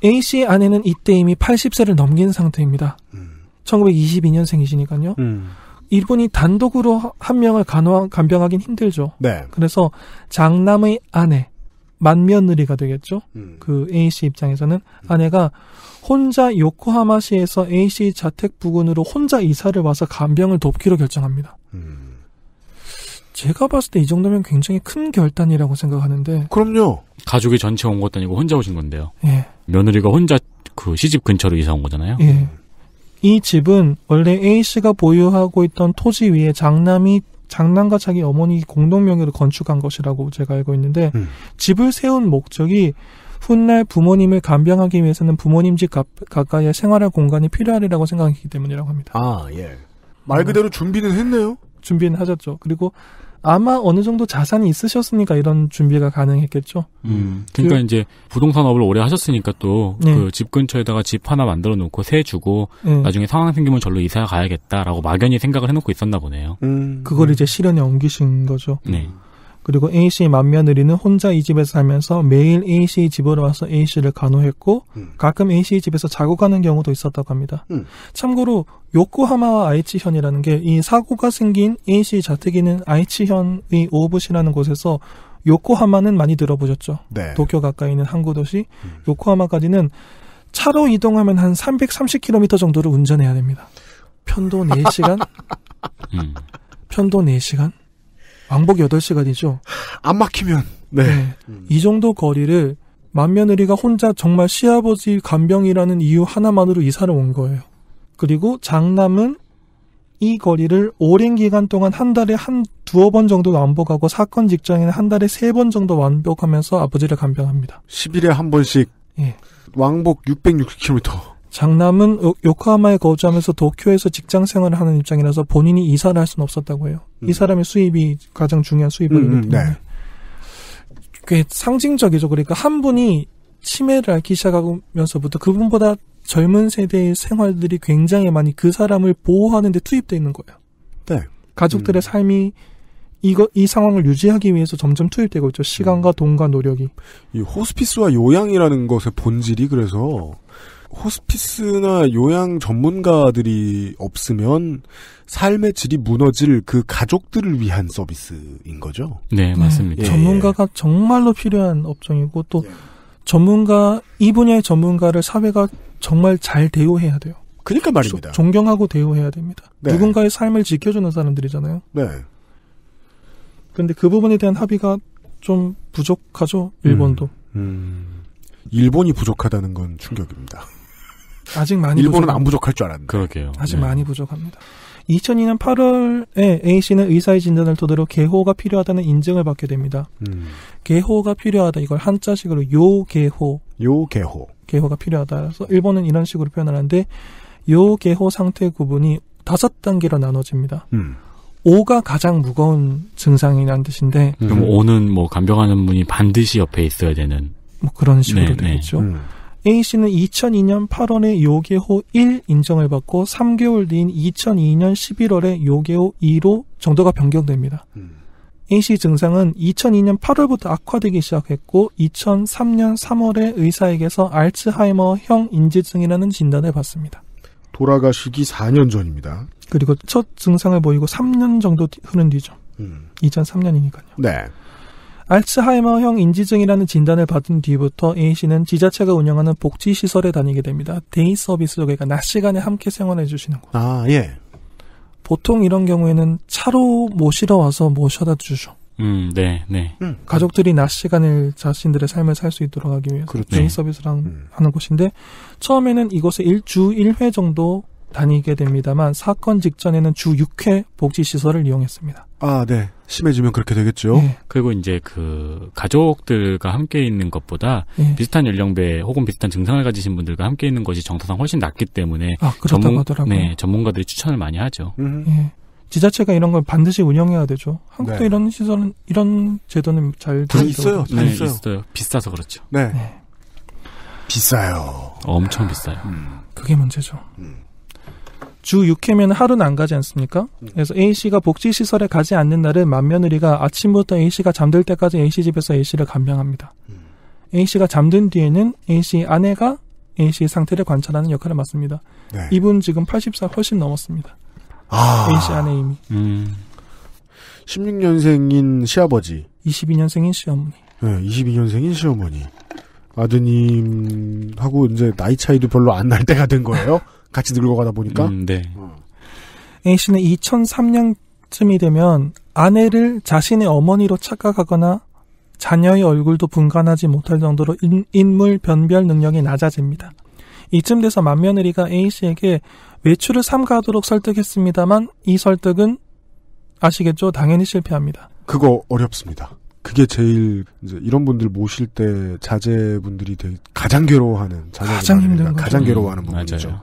A 씨의 아내는 이때 이미 80세를 넘긴 상태입니다. 음. 1922년생이시니까요. 음. 일본이 단독으로 한 명을 간호, 간병하긴 힘들죠. 네. 그래서 장남의 아내, 만며느리가 되겠죠. 음. 그 A 씨 입장에서는 아내가 혼자 요코하마시에서 A 씨 자택 부근으로 혼자 이사를 와서 간병을 돕기로 결정합니다. 음. 제가 봤을 때 이 정도면 굉장히 큰 결단이라고 생각하는데. 그럼요. 가족이 전체 온 것도 아니고 혼자 오신 건데요. 예. 며느리가 혼자 그 시집 근처로 이사 온 거잖아요. 예. 음. 이 집은 원래 A씨가 보유하고 있던 토지 위에 장남이 장남과 자기 어머니 공동 명의로 건축한 것이라고 제가 알고 있는데 음. 집을 세운 목적이 훗날 부모님을 간병하기 위해서는 부모님 집 가, 까이에 생활할 공간이 필요하리라고 생각했기 때문이라고 합니다. 아, 예. 말 그대로 준비는 했네요. 준비는 하셨죠. 그리고 아마 어느 정도 자산이 있으셨으니까 이런 준비가 가능했겠죠. 음, 음. 그러니까 그, 이제 부동산업을 오래 하셨으니까 또 그집 네. 그 근처에다가 집 하나 만들어 놓고 세 주고 네. 나중에 상황 생기면 절로 이사 가야겠다라고 막연히 생각을 해놓고 있었나 보네요. 음, 그걸 음. 이제 실현에 옮기신 거죠. 네. 음. 그리고 A씨 의 맏며느리는 혼자 이 집에서 살면서 매일 A씨 집으로 와서 A씨를 간호했고 음. 가끔 A씨 집에서 자고 가는 경우도 있었다고 합니다. 음. 참고로 요코하마와 아이치현이라는 게 이 사고가 생긴 A씨 자택이는 아이치현의 오부시라는 곳에서 요코하마는 많이 들어보셨죠. 네. 도쿄 가까이 있는 항구 도시 음. 요코하마까지는 차로 이동하면 한 330km 정도를 운전해야 됩니다. 편도 4시간? 음. 편도 4시간? 왕복 8시간이죠. 안 막히면. 네. 네. 음. 이 정도 거리를 맏며느리가 혼자 정말 시아버지 간병이라는 이유 하나만으로 이사를 온 거예요. 그리고 장남은 이 거리를 오랜 기간 동안 한 달에 한 두어 번 정도 왕복하고 사건 직전에는 한 달에 세 번 정도 완복하면서 아버지를 간병합니다. 10일에 한 번씩 예. 왕복 660km. 장남은 요코하마에 거주하면서 도쿄에서 직장 생활을 하는 입장이라서 본인이 이사를 할 수는 없었다고 해요. 음. 이 사람의 수입이 가장 중요한 수입을 음, 음 네. 그게 상징적이죠. 그러니까 한 분이 치매를 앓기 시작하면서부터 그분보다 젊은 세대의 생활들이 굉장히 많이 그 사람을 보호하는 데 투입돼 있는 거예요. 네. 가족들의 음. 삶이 이거 이 상황을 유지하기 위해서 점점 투입되고 있죠. 시간과 음. 돈과 노력이. 이 호스피스와 요양이라는 것의 본질이 그래서 호스피스나 요양 전문가들이 없으면 삶의 질이 무너질 그 가족들을 위한 서비스인 거죠. 네, 네. 맞습니다. 네, 전문가가 정말로 필요한 업종이고 또 예. 전문가 이 분야의 전문가를 사회가 정말 잘 대우해야 돼요. 그러니까 말입니다. 존경하고 대우해야 됩니다. 네. 누군가의 삶을 지켜주는 사람들이잖아요. 네. 근데 그 부분에 대한 합의가 좀 부족하죠, 일본도. 음, 음. 일본이 부족하다는 건 충격입니다. 아직 많이 일본은 부족... 안 부족할 줄 알았는데. 그러게요. 아직 네. 많이 부족합니다. 2002년 8월에 A 씨는 의사의 진단을 토대로 개호가 필요하다는 인증을 받게 됩니다. 음. 개호가 필요하다 이걸 한자식으로 요개호. 요개호. 개호가 필요하다. 그래서 일본은 이런 식으로 표현하는데 요개호 상태 구분이 다섯 단계로 나눠집니다. 음. 5가 가장 무거운 증상이라는 뜻인데. 그럼 음. 5는 뭐 간병하는 분이 반드시 옆에 있어야 되는. 뭐 그런 식으로 네, 네. 되겠죠. 네. 음. A씨는 2002년 8월에 요괴호 1 인정을 받고 3개월 뒤인 2002년 11월에 요괴호 2로 정도가 변경됩니다. 음. A씨 증상은 2002년 8월부터 악화되기 시작했고 2003년 3월에 의사에게서 알츠하이머형 인지증이라는 진단을 받습니다. 돌아가시기 4년 전입니다. 그리고 첫 증상을 보이고 3년 정도 흐른 뒤죠. 음. 2003년이니까요. 네. 알츠하이머형 인지증이라는 진단을 받은 뒤부터 A 씨는 지자체가 운영하는 복지 시설에 다니게 됩니다. 데이 서비스 그러니까 낮 시간에 함께 생활해 주시는 곳. 아 예. 보통 이런 경우에는 차로 모시러 와서 모셔다 주죠. 음, 네, 네. 음. 가족들이 낮 시간을 자신들의 삶을 살 수 있도록 하기 위해서 그렇죠. 데이 서비스랑 음. 하는 곳인데 처음에는 이곳에 일주 1회 정도 다니게 됩니다만 사건 직전에는 주 6회 복지시설을 이용했습니다. 아, 네. 심해지면 그렇게 되겠죠. 네. 그리고 이제 그 가족들과 함께 있는 것보다 네. 비슷한 연령대 혹은 비슷한 증상을 가지신 분들과 함께 있는 것이 정서상 훨씬 낫기 때문에 아, 전문, 하더라고요. 네, 전문가들이 추천을 많이 하죠. 음. 예. 지자체가 이런 걸 반드시 운영해야 되죠. 한국도 네. 이런 시설은 이런 제도는 잘다 있어요. 다 네, 있어요. 있어요. 비싸서 그렇죠. 네. 네. 비싸요. 엄청 비싸요. 음. 그게 문제죠. 음. 주 6회면 하루는 안 가지 않습니까? 음. 그래서 A씨가 복지시설에 가지 않는 날은 맏며느리가 아침부터 A씨가 잠들 때까지 A씨 집에서 A씨를 간병합니다. 음. A씨가 잠든 뒤에는 A씨 아내가 A씨의 상태를 관찰하는 역할을 맡습니다. 네. 이분 지금 84 훨씬 넘었습니다. 아. A씨 아내 이미. 음. 16년생인 시아버지. 22년생인 시어머니. 네, 22년생인 시어머니. 아드님하고 이제 나이 차이도 별로 안 날 때가 된 거예요. 같이 늙어가다 보니까. 음, 네. 어. A 씨는 2003년쯤이 되면 아내를 자신의 어머니로 착각하거나 자녀의 얼굴도 분간하지 못할 정도로 인, 물 변별 능력이 낮아집니다. 이쯤 돼서 맏며느리가 A 씨에게 외출을 삼가하도록 설득했습니다만 이 설득은 아시겠죠? 당연히 실패합니다. 그거 어렵습니다. 그게 제일 이제 이런 분들 모실 때 자제분들이 되게 가장 괴로워하는 가장 힘든 가장 괴로워하는 음, 부분이죠. 맞아요.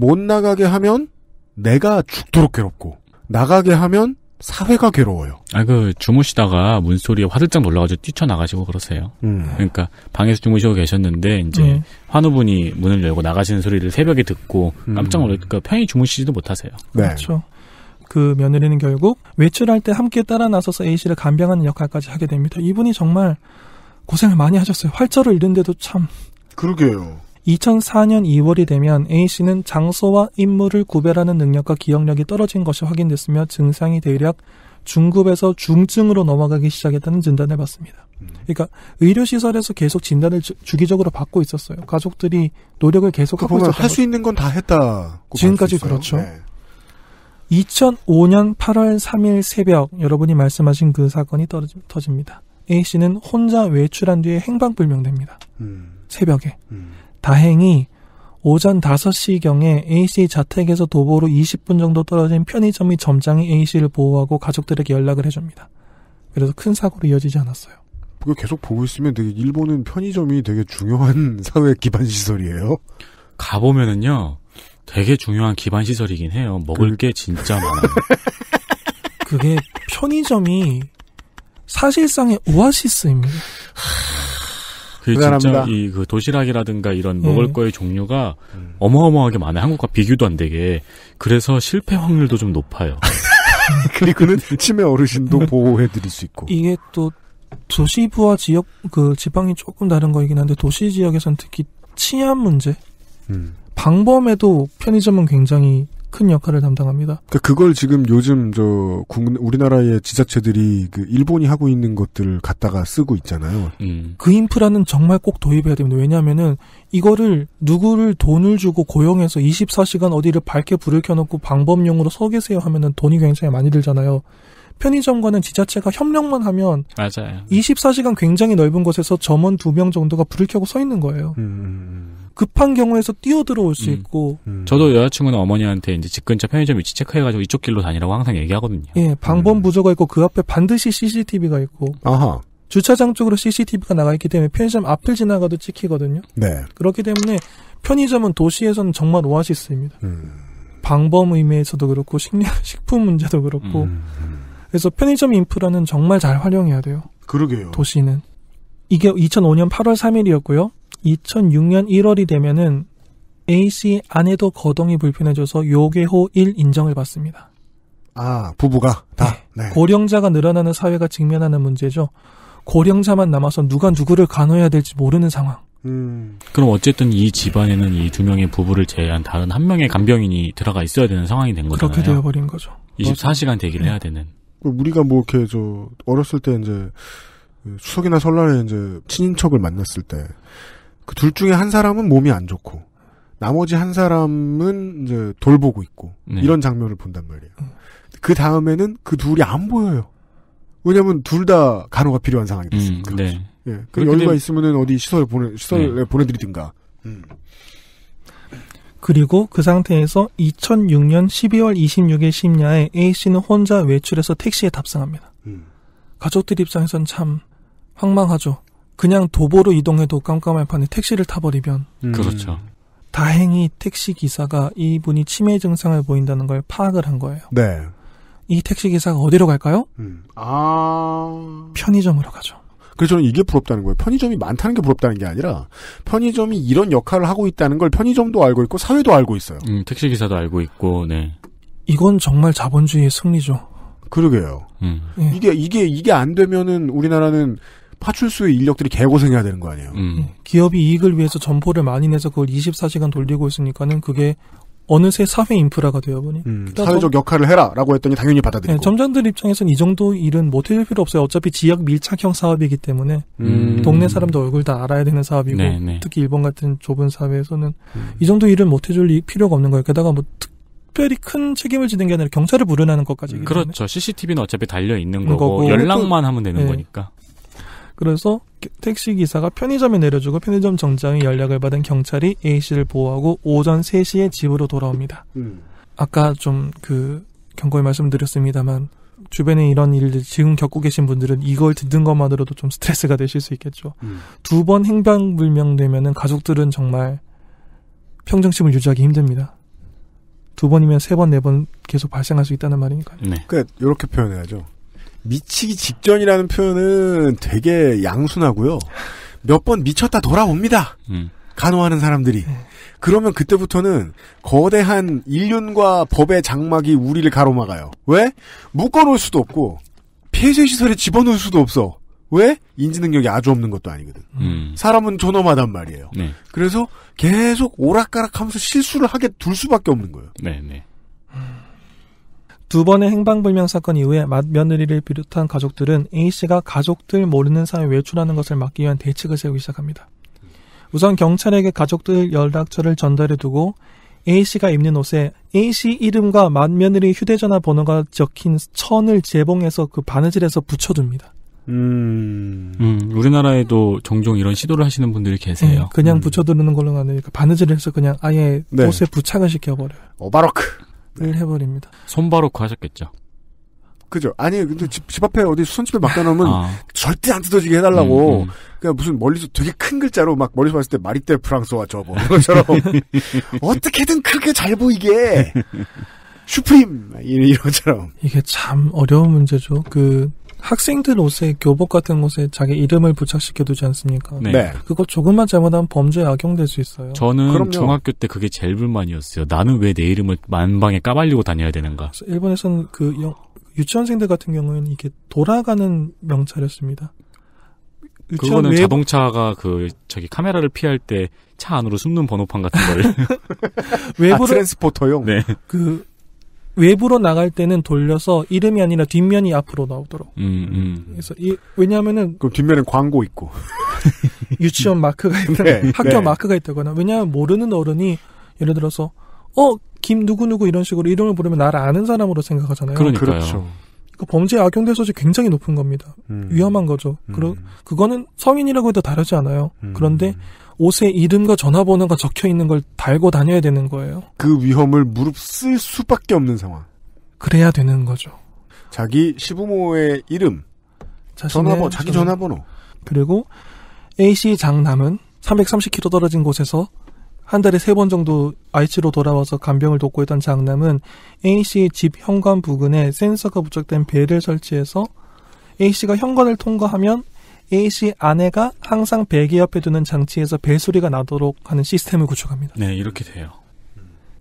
못 나가게 하면 내가 죽도록 괴롭고 나가게 하면 사회가 괴로워요. 아, 그, 주무시다가 문소리에 화들짝 놀라가지고 뛰쳐나가시고 그러세요. 음. 그러니까 방에서 주무시고 계셨는데, 이제 음. 환우분이 문을 열고 나가시는 소리를 새벽에 듣고 음. 깜짝 놀라니까 그러니까 편히 주무시지도 못하세요. 네. 그렇죠. 그 며느리는 결국 외출할 때 함께 따라 나서서 A씨를 간병하는 역할까지 하게 됩니다. 이분이 정말 고생을 많이 하셨어요. 활자를 잃은데도 참. 그러게요. 2004년 2월이 되면 A씨는 장소와 인물을 구별하는 능력과 기억력이 떨어진 것이 확인됐으며 증상이 대략 중급에서 중증으로 넘어가기 시작했다는 진단을 받습니다. 음. 그러니까 의료시설에서 계속 진단을 주, 기적으로 받고 있었어요. 가족들이 노력을 계속 하고 그러니까 있었어요. 할 수 있는 건 다 했다. 지금까지 그렇죠. 네. 2005년 8월 3일 새벽 여러분이 말씀하신 그 사건이 터집니다. A 씨는 혼자 외출한 뒤에 행방불명됩니다. 음. 새벽에. 음. 다행히 오전 5시경에 A씨 자택에서 도보로 20분 정도 떨어진 편의점이 점장이 A씨를 보호하고 가족들에게 연락을 해줍니다. 그래서 큰 사고로 이어지지 않았어요. 그거 계속 보고 있으면 되게 일본은 편의점이 되게 중요한 사회 기반 시설이에요. 가보면은요, 되게 중요한 기반 시설이긴 해요. 먹을 그... 게 진짜 많아요. 그게 편의점이 사실상의 오아시스입니다. 그 진짜 이그 도시락이라든가 이런 음. 먹을 거의 종류가 어마어마하게 많아요. 한국과 비교도 안 되게. 그래서 실패 확률도 좀 높아요. 그리고는 치매 어르신도 보호해드릴 수 있고. 이게 또 도시부와 지역 그 지방이 조금 다른 거이긴 한데 도시 지역에선 특히 치안 문제, 음. 방범에도 편의점은 굉장히 큰 역할을 담당합니다. 그러니까 그걸 지금 요즘 저 우리나라의 지자체들이 그 일본이 하고 있는 것들을 갖다가 쓰고 있잖아요. 음. 그 인프라는 정말 꼭 도입해야 됩니다. 왜냐하면은 이거를 누구를 돈을 주고 고용해서 24시간 어디를 밝게 불을 켜놓고 방범용으로 서 계세요 하면은 돈이 굉장히 많이 들잖아요. 편의점과는 지자체가 협력만 하면 맞아요. 24시간 굉장히 넓은 곳에서 점원 두 명 정도가 불을 켜고 서 있는 거예요. 음, 음, 음. 급한 경우에서 뛰어들어올 수 음. 있고. 음. 저도 여자친구는 어머니한테 이제 집 근처 편의점 위치 체크해가지고 이쪽 길로 다니라고 항상 얘기하거든요. 예, 방범부조가 음. 있고 그 앞에 반드시 CCTV가 있고. 아하. 주차장 쪽으로 CCTV가 나가 있기 때문에 편의점 앞을 지나가도 찍히거든요. 네. 그렇기 때문에 편의점은 도시에서는 정말 오아시스입니다. 방범 의미에서도 그렇고 식량 식품 문제도 그렇고 음. 그래서 편의점 인프라는 정말 잘 활용해야 돼요. 그러게요. 도시는. 이게 2005년 8월 3일이었고요. 2006년 1월이 되면은 A씨 아내도 거동이 불편해져서 요괴호 1 인정을 받습니다. 아, 부부가 다. 네. 네. 고령자가 늘어나는 사회가 직면하는 문제죠. 고령자만 남아서 누가 누구를 간호해야 될지 모르는 상황. 음. 그럼 어쨌든 이 집안에는 이 두 명의 부부를 제외한 다른 한 명의 간병인이 들어가 있어야 되는 상황이 된 거잖아요. 그렇게 되어버린 거죠. 24시간 대기를 네. 해야 되는. 우리가 뭐 이렇게 저 어렸을 때 이제 추석이나 그 설날에 이제 친인척을 만났을 때 그 둘 중에 한 사람은 몸이 안 좋고 나머지 한 사람은 이제 돌보고 있고 네. 이런 장면을 본단 말이에요. 그 다음에는 그 둘이 안 보여요. 왜냐하면 둘 다 간호가 필요한 상황이 됐으니까 음, 네. 예, 그 여유가 되면... 있으면은 어디 시설에 보내 시설에 네. 보내드리든가. 음. 그리고 그 상태에서 2006년 12월 26일 심야에 A씨는 혼자 외출해서 택시에 탑승합니다. 음. 가족들 입장에선 참 황망하죠. 그냥 도보로 이동해도 깜깜할 판에 택시를 타버리면. 음. 그렇죠. 다행히 택시 기사가 이분이 치매 증상을 보인다는 걸 파악을 한 거예요. 네. 이 택시 기사가 어디로 갈까요? 음. 아. 편의점으로 가죠. 그래서 저는 이게 부럽다는 거예요. 편의점이 많다는 게 부럽다는 게 아니라 편의점이 이런 역할을 하고 있다는 걸 편의점도 알고 있고 사회도 알고 있어요. 음, 택시 기사도 알고 있고, 네. 이건 정말 자본주의의 승리죠. 그러게요. 음. 예. 이게 이게 이게 안 되면은 우리나라는 파출소의 인력들이 개고생해야 되는 거 아니에요. 음. 예. 기업이 이익을 위해서 점포를 많이 내서 그걸 24시간 돌리고 있으니까는 그게 어느새 사회 인프라가 되어버린. 음, 사회적 역할을 해라라고 했더니 당연히 받아들이고. 네, 점장들 입장에선 이 정도 일은 못해줄 필요 없어요. 어차피 지역 밀착형 사업이기 때문에 음. 동네 사람도 얼굴 다 알아야 되는 사업이고 네, 네. 특히 일본 같은 좁은 사회에서는 음. 이 정도 일을 못해줄 필요가 없는 거예요. 게다가 뭐 특별히 큰 책임을 지는 게 아니라 경찰을 불어나는 것까지. 그렇죠. CCTV는 어차피 달려 있는 음, 거고, 거고 연락만 하면 되는 네. 거니까. 그래서 택시 기사가 편의점에 내려주고 편의점 정장의 연락을 받은 경찰이 A 씨를 보호하고 오전 3시에 집으로 돌아옵니다. 음. 아까 좀 그 경고의 말씀드렸습니다만 주변에 이런 일들 지금 겪고 계신 분들은 이걸 듣는 것만으로도 좀 스트레스가 되실 수 있겠죠. 음. 두번 행방불명되면은 가족들은 정말 평정심을 유지하기 힘듭니다. 두 번이면 세 번, 네 번 계속 발생할 수 있다는 말이니까요. 네. 그러니까 이렇게 표현해야죠. 미치기 직전이라는 표현은 되게 양순하고요. 몇 번 미쳤다 돌아옵니다. 음. 간호하는 사람들이. 음. 그러면 그때부터는 거대한 인륜과 법의 장막이 우리를 가로막아요. 왜? 묶어놓을 수도 없고 폐쇄 시설에 집어넣을 수도 없어. 왜? 인지 능력이 아주 없는 것도 아니거든. 음. 사람은 존엄하단 말이에요. 네. 그래서 계속 오락가락하면서 실수를 하게 둘 수밖에 없는 거예요. 네, 네. 두 번의 행방불명 사건 이후에 맏며느리를 비롯한 가족들은 A씨가 가족들 모르는 사이 에 외출하는 것을 막기 위한 대책을 세우기 시작합니다. 우선 경찰에게 가족들 연락처를 전달해 두고 A씨가 입는 옷에 A씨 이름과 맏며느리 휴대전화 번호가 적힌 천을 재봉해서 그바느질에서 붙여둡니다. 음... 음, 우리나라에도 종종 이런 시도를 하시는 분들이 계세요. 음, 그냥 음. 붙여두는 걸로는 아니니까 바느질을 해서 그냥 아예 네. 옷에 부착을 시켜버려요. 오바로크. 네. 해버립니다. 손바로구 하셨겠죠. 그죠. 아니 근데 집, 집 앞에 어디 수선집에 맡겨 놓으면 아. 절대 안 뜯어지게 해달라고. 음, 음. 그냥 무슨 멀리서 되게 큰 글자로 막 멀리서 봤을 때 마리텔 프랑스와 저거 뭐 것처럼 어떻게든 크게 잘 보이게 슈프림 이런 것처럼. 이게 참 어려운 문제죠. 그 학생들 옷에 교복 같은 곳에 자기 이름을 부착시켜 두지 않습니까? 네. 네. 그거 조금만 잘못하면 범죄에 악용될 수 있어요. 저는 그럼요. 중학교 때 그게 제일 불만이었어요. 나는 왜 내 이름을 만방에 까발리고 다녀야 되는가? 일본에서는 그 영, 유치원생들 같은 경우에는 이게 돌아가는 명찰이었습니다. 그거는 외부... 자동차가 그 저기 카메라를 피할 때 차 안으로 숨는 번호판 같은 걸 외부를 아, 트랜스포터용 네. 그 외부로 나갈 때는 돌려서 이름이 아니라 뒷면이 앞으로 나오도록. 음, 음. 그래서 이 왜냐하면은 그럼 뒷면엔 광고 있고 유치원 마크가 네, 있다, 네, 학교 네. 마크가 있다거나 왜냐하면 모르는 어른이 예를 들어서 어김 누구 누구 이런 식으로 이름을 부르면 나를 아는 사람으로 생각하잖아요. 그러니까요. 그렇죠. 그 범죄 악용될 소지 굉장히 높은 겁니다. 음. 위험한 거죠. 그 그거는 성인이라고 해도 다르지 않아요. 음. 그런데 옷에 이름과 전화번호가 적혀 있는 걸 달고 다녀야 되는 거예요. 그 위험을 무릅쓸 수밖에 없는 상황. 그래야 되는 거죠. 자기 시부모의 이름, 전화번호, 자기 전화번호. 그리고 A씨 장남은 330km 떨어진 곳에서 한 달에 세 번 정도 아이치로 돌아와서 간병을 돕고 있던 장남은 a 씨집 현관 부근에 센서가 부착된 벨을 설치해서 A씨가 현관을 통과하면 A씨 아내가 항상 베개 옆에 두는 장치에서 벨소리가 나도록 하는 시스템을 구축합니다. 네, 이렇게 돼요.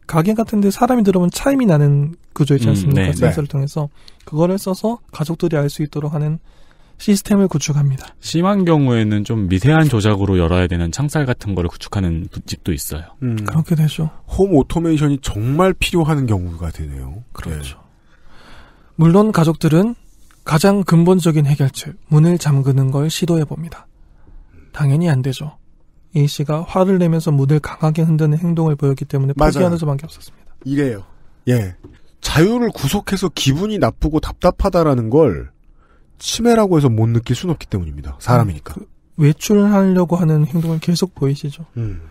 가게 같은데 사람이 들어오면 차임이 나는 구조있지 음, 않습니까? 음, 네, 센서를 네. 통해서 그거를 써서 가족들이 알 수 있도록 하는 시스템을 구축합니다. 심한 경우에는 좀 미세한 조작으로 열어야 되는 창살 같은 거를 구축하는 집도 있어요. 음, 그렇게 되죠. 홈 오토메이션이 정말 필요한 경우가 되네요. 그렇죠. 네. 물론 가족들은 가장 근본적인 해결책, 문을 잠그는 걸 시도해 봅니다. 당연히 안 되죠. A 씨가 화를 내면서 문을 강하게 흔드는 행동을 보였기 때문에 포기하는 수밖에 없었습니다. 이래요. 예. 자유를 구속해서 기분이 나쁘고 답답하다라는 걸 치매라고 해서 못 느낄 수는 없기 때문입니다. 사람이니까. 음, 그 외출하려고 하는 행동을 계속 보이시죠. 음.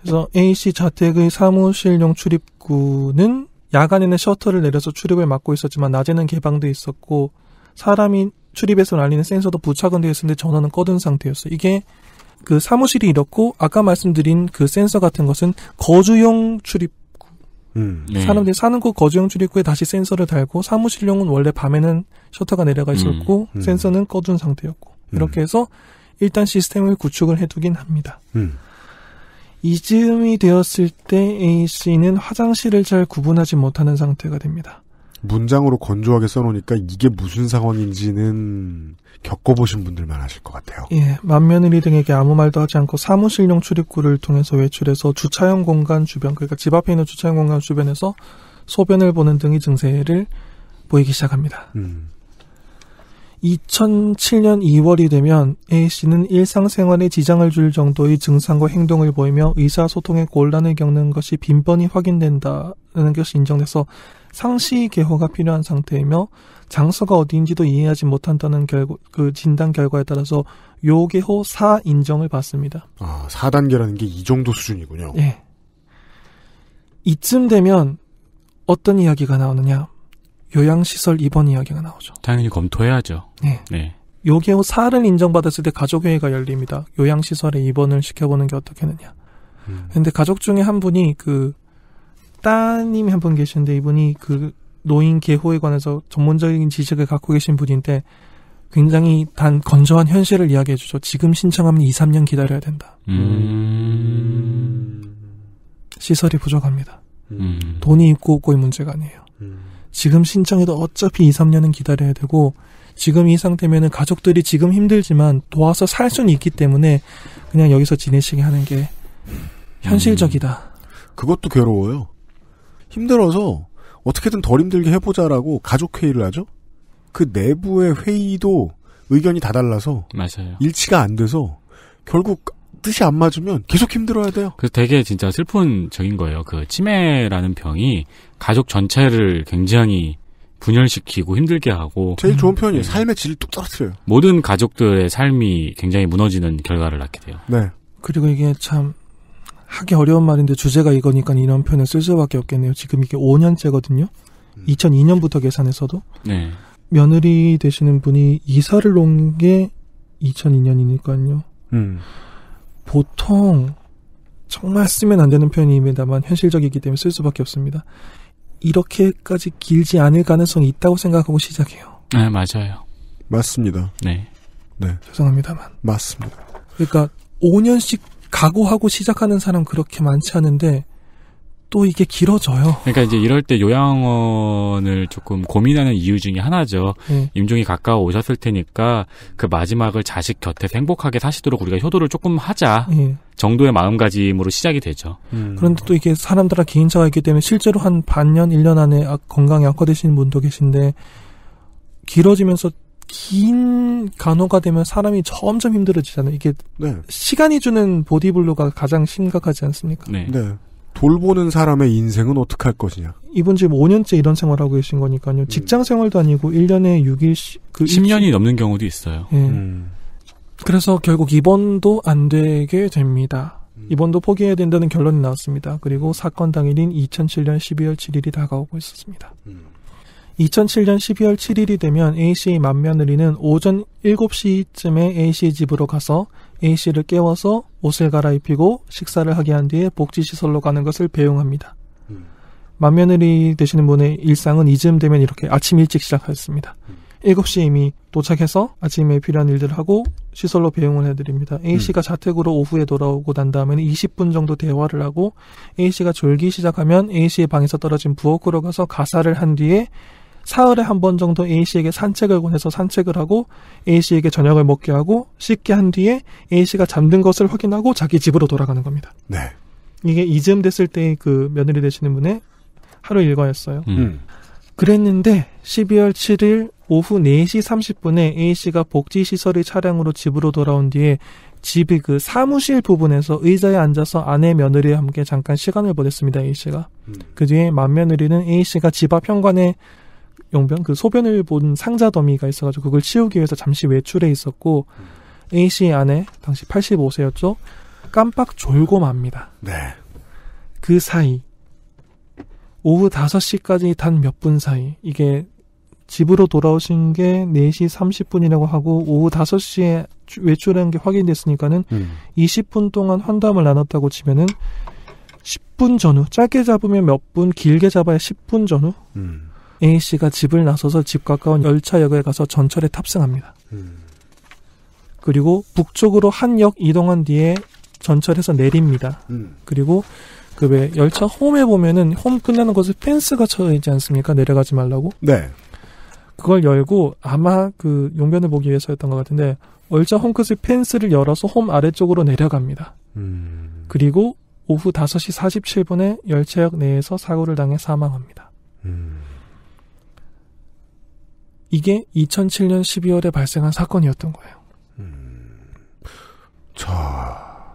그래서 A씨 자택의 사무실용 출입구는 야간에는 셔터를 내려서 출입을 막고 있었지만 낮에는 개방돼 있었고 사람이 출입해서 날리는 센서도 부착은 되어 있었는데 전원은 꺼둔 상태였어요. 이게 그 사무실이 이렇고 아까 말씀드린 그 센서 같은 것은 거주용 출입구. 음, 네. 사람들이 사는 곳 거주용 출입구에 다시 센서를 달고 사무실용은 원래 밤에는 셔터가 내려가 있었고 음, 음. 센서는 꺼둔 상태였고 음. 이렇게 해서 일단 시스템을 구축을 해두긴 합니다. 음. 이즈음이 되었을 때 A 씨는 화장실을 잘 구분하지 못하는 상태가 됩니다. 문장으로 건조하게 써놓으니까 이게 무슨 상황인지는 겪어보신 분들만 아실 것 같아요. 예, 만며느리 등에게 아무 말도 하지 않고 사무실용 출입구를 통해서 외출해서 주차형 공간 주변, 그러니까 집 앞에 있는 주차형 공간 주변에서 소변을 보는 등의 증세를 보이기 시작합니다. 음. 2007년 2월이 되면 A씨는 일상생활에 지장을 줄 정도의 증상과 행동을 보이며 의사소통에 곤란을 겪는 것이 빈번히 확인된다는 것이 인정돼서 상시 개호가 필요한 상태이며 장소가 어디인지도 이해하지 못한다는 결과, 그 진단 결과에 따라서 요개호 4 인정을 받습니다. 아, 4단계라는 게 이 정도 수준이군요. 예. 이쯤 되면 어떤 이야기가 나오느냐? 요양시설 입원 이야기가 나오죠. 당연히 검토해야죠. 예. 네. 요개호 4를 인정받았을 때 가족회의가 열립니다. 요양시설에 입원을 시켜보는 게 어떻겠느냐. 음. 근데 가족 중에 한 분이 그 따님이 한분 계시는데 이분이 그 노인 개호에 관해서 전문적인 지식을 갖고 계신 분인데 굉장히 단 건조한 현실을 이야기해 주죠. 지금 신청하면 2, 3년 기다려야 된다. 음... 시설이 부족합니다. 음... 돈이 있고 없고의 문제가 아니에요. 음... 지금 신청해도 어차피 2, 3년은 기다려야 되고 지금 이 상태면은 가족들이 지금 힘들지만 도와서 살 수는 있기 때문에 그냥 여기서 지내시게 하는 게 현실적이다. 음. 그것도 괴로워요. 힘들어서 어떻게든 덜 힘들게 해보자라고 가족 회의를 하죠. 그 내부의 회의도 의견이 다 달라서 맞아요. 일치가 안 돼서 결국 뜻이 안 맞으면 계속 힘들어야 돼요. 그래서 되게 진짜 슬픈 적인 거예요. 그 치매라는 병이 가족 전체를 굉장히 분열시키고 힘들게 하고 제일 좋은 표현이 음. 네. 삶의 질을 뚝 떨어뜨려요. 모든 가족들의 삶이 굉장히 무너지는 결과를 낳게 돼요. 네. 그리고 이게 참 하기 어려운 말인데 주제가 이거니까 이런 표현을 쓸 수밖에 없겠네요. 지금 이게 5년째거든요. 2002년부터 음. 계산해서도 네. 며느리 되시는 분이 이사를 온 게 2002년이니까요. 음. 보통 정말 쓰면 안 되는 표현입니다만 현실적이기 때문에 쓸 수밖에 없습니다. 이렇게까지 길지 않을 가능성이 있다고 생각하고 시작해요. 네, 맞아요. 맞습니다. 네. 네. 죄송합니다만. 맞습니다. 그러니까 5년씩 각오하고 시작하는 사람 그렇게 많지 않은데 또 이게 길어져요. 그러니까 이제 이럴 때 요양원을 조금 고민하는 이유 중에 하나죠. 네. 임종이 가까워 오셨을 테니까 그 마지막을 자식 곁에 행복하게 사시도록 우리가 효도를 조금 하자 네. 정도의 마음가짐으로 시작이 되죠. 음. 그런데 또 이게 사람들아 개인차가 있기 때문에 실제로 한 반년, 1년 안에 아, 건강이 악화되시는 분도 계신데 길어지면서 긴 간호가 되면 사람이 점점 힘들어지잖아요. 이게 네. 시간이 주는 보디블루가 가장 심각하지 않습니까? 네. 네. 돌보는 사람의 인생은 어떻게 할 것이냐. 이분 지금 5년째 이런 생활하고 계신 거니까요. 음. 직장 생활도 아니고 1년에 6일 그 10년이 넘는 경우도 있어요. 네. 음. 그래서 결국 입원도 안 되게 됩니다. 음. 입원도 포기해야 된다는 결론이 나왔습니다. 그리고 사건 당일인 2007년 12월 7일이 다가오고 있었습니다. 음. 2007년 12월 7일이 되면 A씨의 맏며느리는 오전 7시쯤에 A씨의 집으로 가서 A씨를 깨워서 옷을 갈아입히고 식사를 하게 한 뒤에 복지시설로 가는 것을 배웅합니다. 음. 맏며느리 되시는 분의 일상은 이쯤 되면 이렇게 아침 일찍 시작하였습니다. 음. 7시에 이미 도착해서 아침에 필요한 일들을 하고 시설로 배웅을 해드립니다. A씨가 음. 자택으로 오후에 돌아오고 난 다음에는 20분 정도 대화를 하고 A씨가 졸기 시작하면 A씨의 방에서 떨어진 부엌으로 가서 가사를 한 뒤에 사흘에 한 번 정도 A씨에게 산책을 권해서 산책을 하고 A씨에게 저녁을 먹게 하고 씻게 한 뒤에 A씨가 잠든 것을 확인하고 자기 집으로 돌아가는 겁니다. 네. 이게 이쯤 됐을 때 그 며느리 되시는 분의 하루 일과였어요. 음. 음. 그랬는데 12월 7일 오후 4시 30분에 A씨가 복지시설의 차량으로 집으로 돌아온 뒤에 집이 그 사무실 부분에서 의자에 앉아서 아내 며느리와 함께 잠깐 시간을 보냈습니다. A씨가. 음. 그 뒤에 맏며느리는 A씨가 집 앞 현관에 용병 그 소변을 본 상자 더미가 있어가지고 그걸 치우기 위해서 잠시 외출해 있었고 A 씨 아내 당시 85세였죠. 깜빡 졸고 맙니다. 네. 그 사이 오후 5시까지 단 몇 분 사이 이게 집으로 돌아오신 게 4시 30분이라고 하고 오후 5시에 외출한 게 확인됐으니까는 음. 20분 동안 환담을 나눴다고 치면은 10분 전후 짧게 잡으면 몇 분, 길게 잡아야 10분 전후 음. A 씨가 집을 나서서 집 가까운 열차역에 가서 전철에 탑승합니다. 음. 그리고 북쪽으로 한 역 이동한 뒤에 전철에서 내립니다. 음. 그리고 그왜 열차 홈에 보면은 홈 끝나는 곳에 펜스가 쳐져 있지 않습니까? 내려가지 말라고. 네. 그걸 열고 아마 그 용변을 보기 위해서였던 것 같은데 열차 홈끝에 펜스를 열어서 홈 아래쪽으로 내려갑니다. 음. 그리고 오후 5시 47분에 열차역 내에서 사고를 당해 사망합니다. 음. 이게 2007년 12월에 발생한 사건이었던 거예요. 음, 자,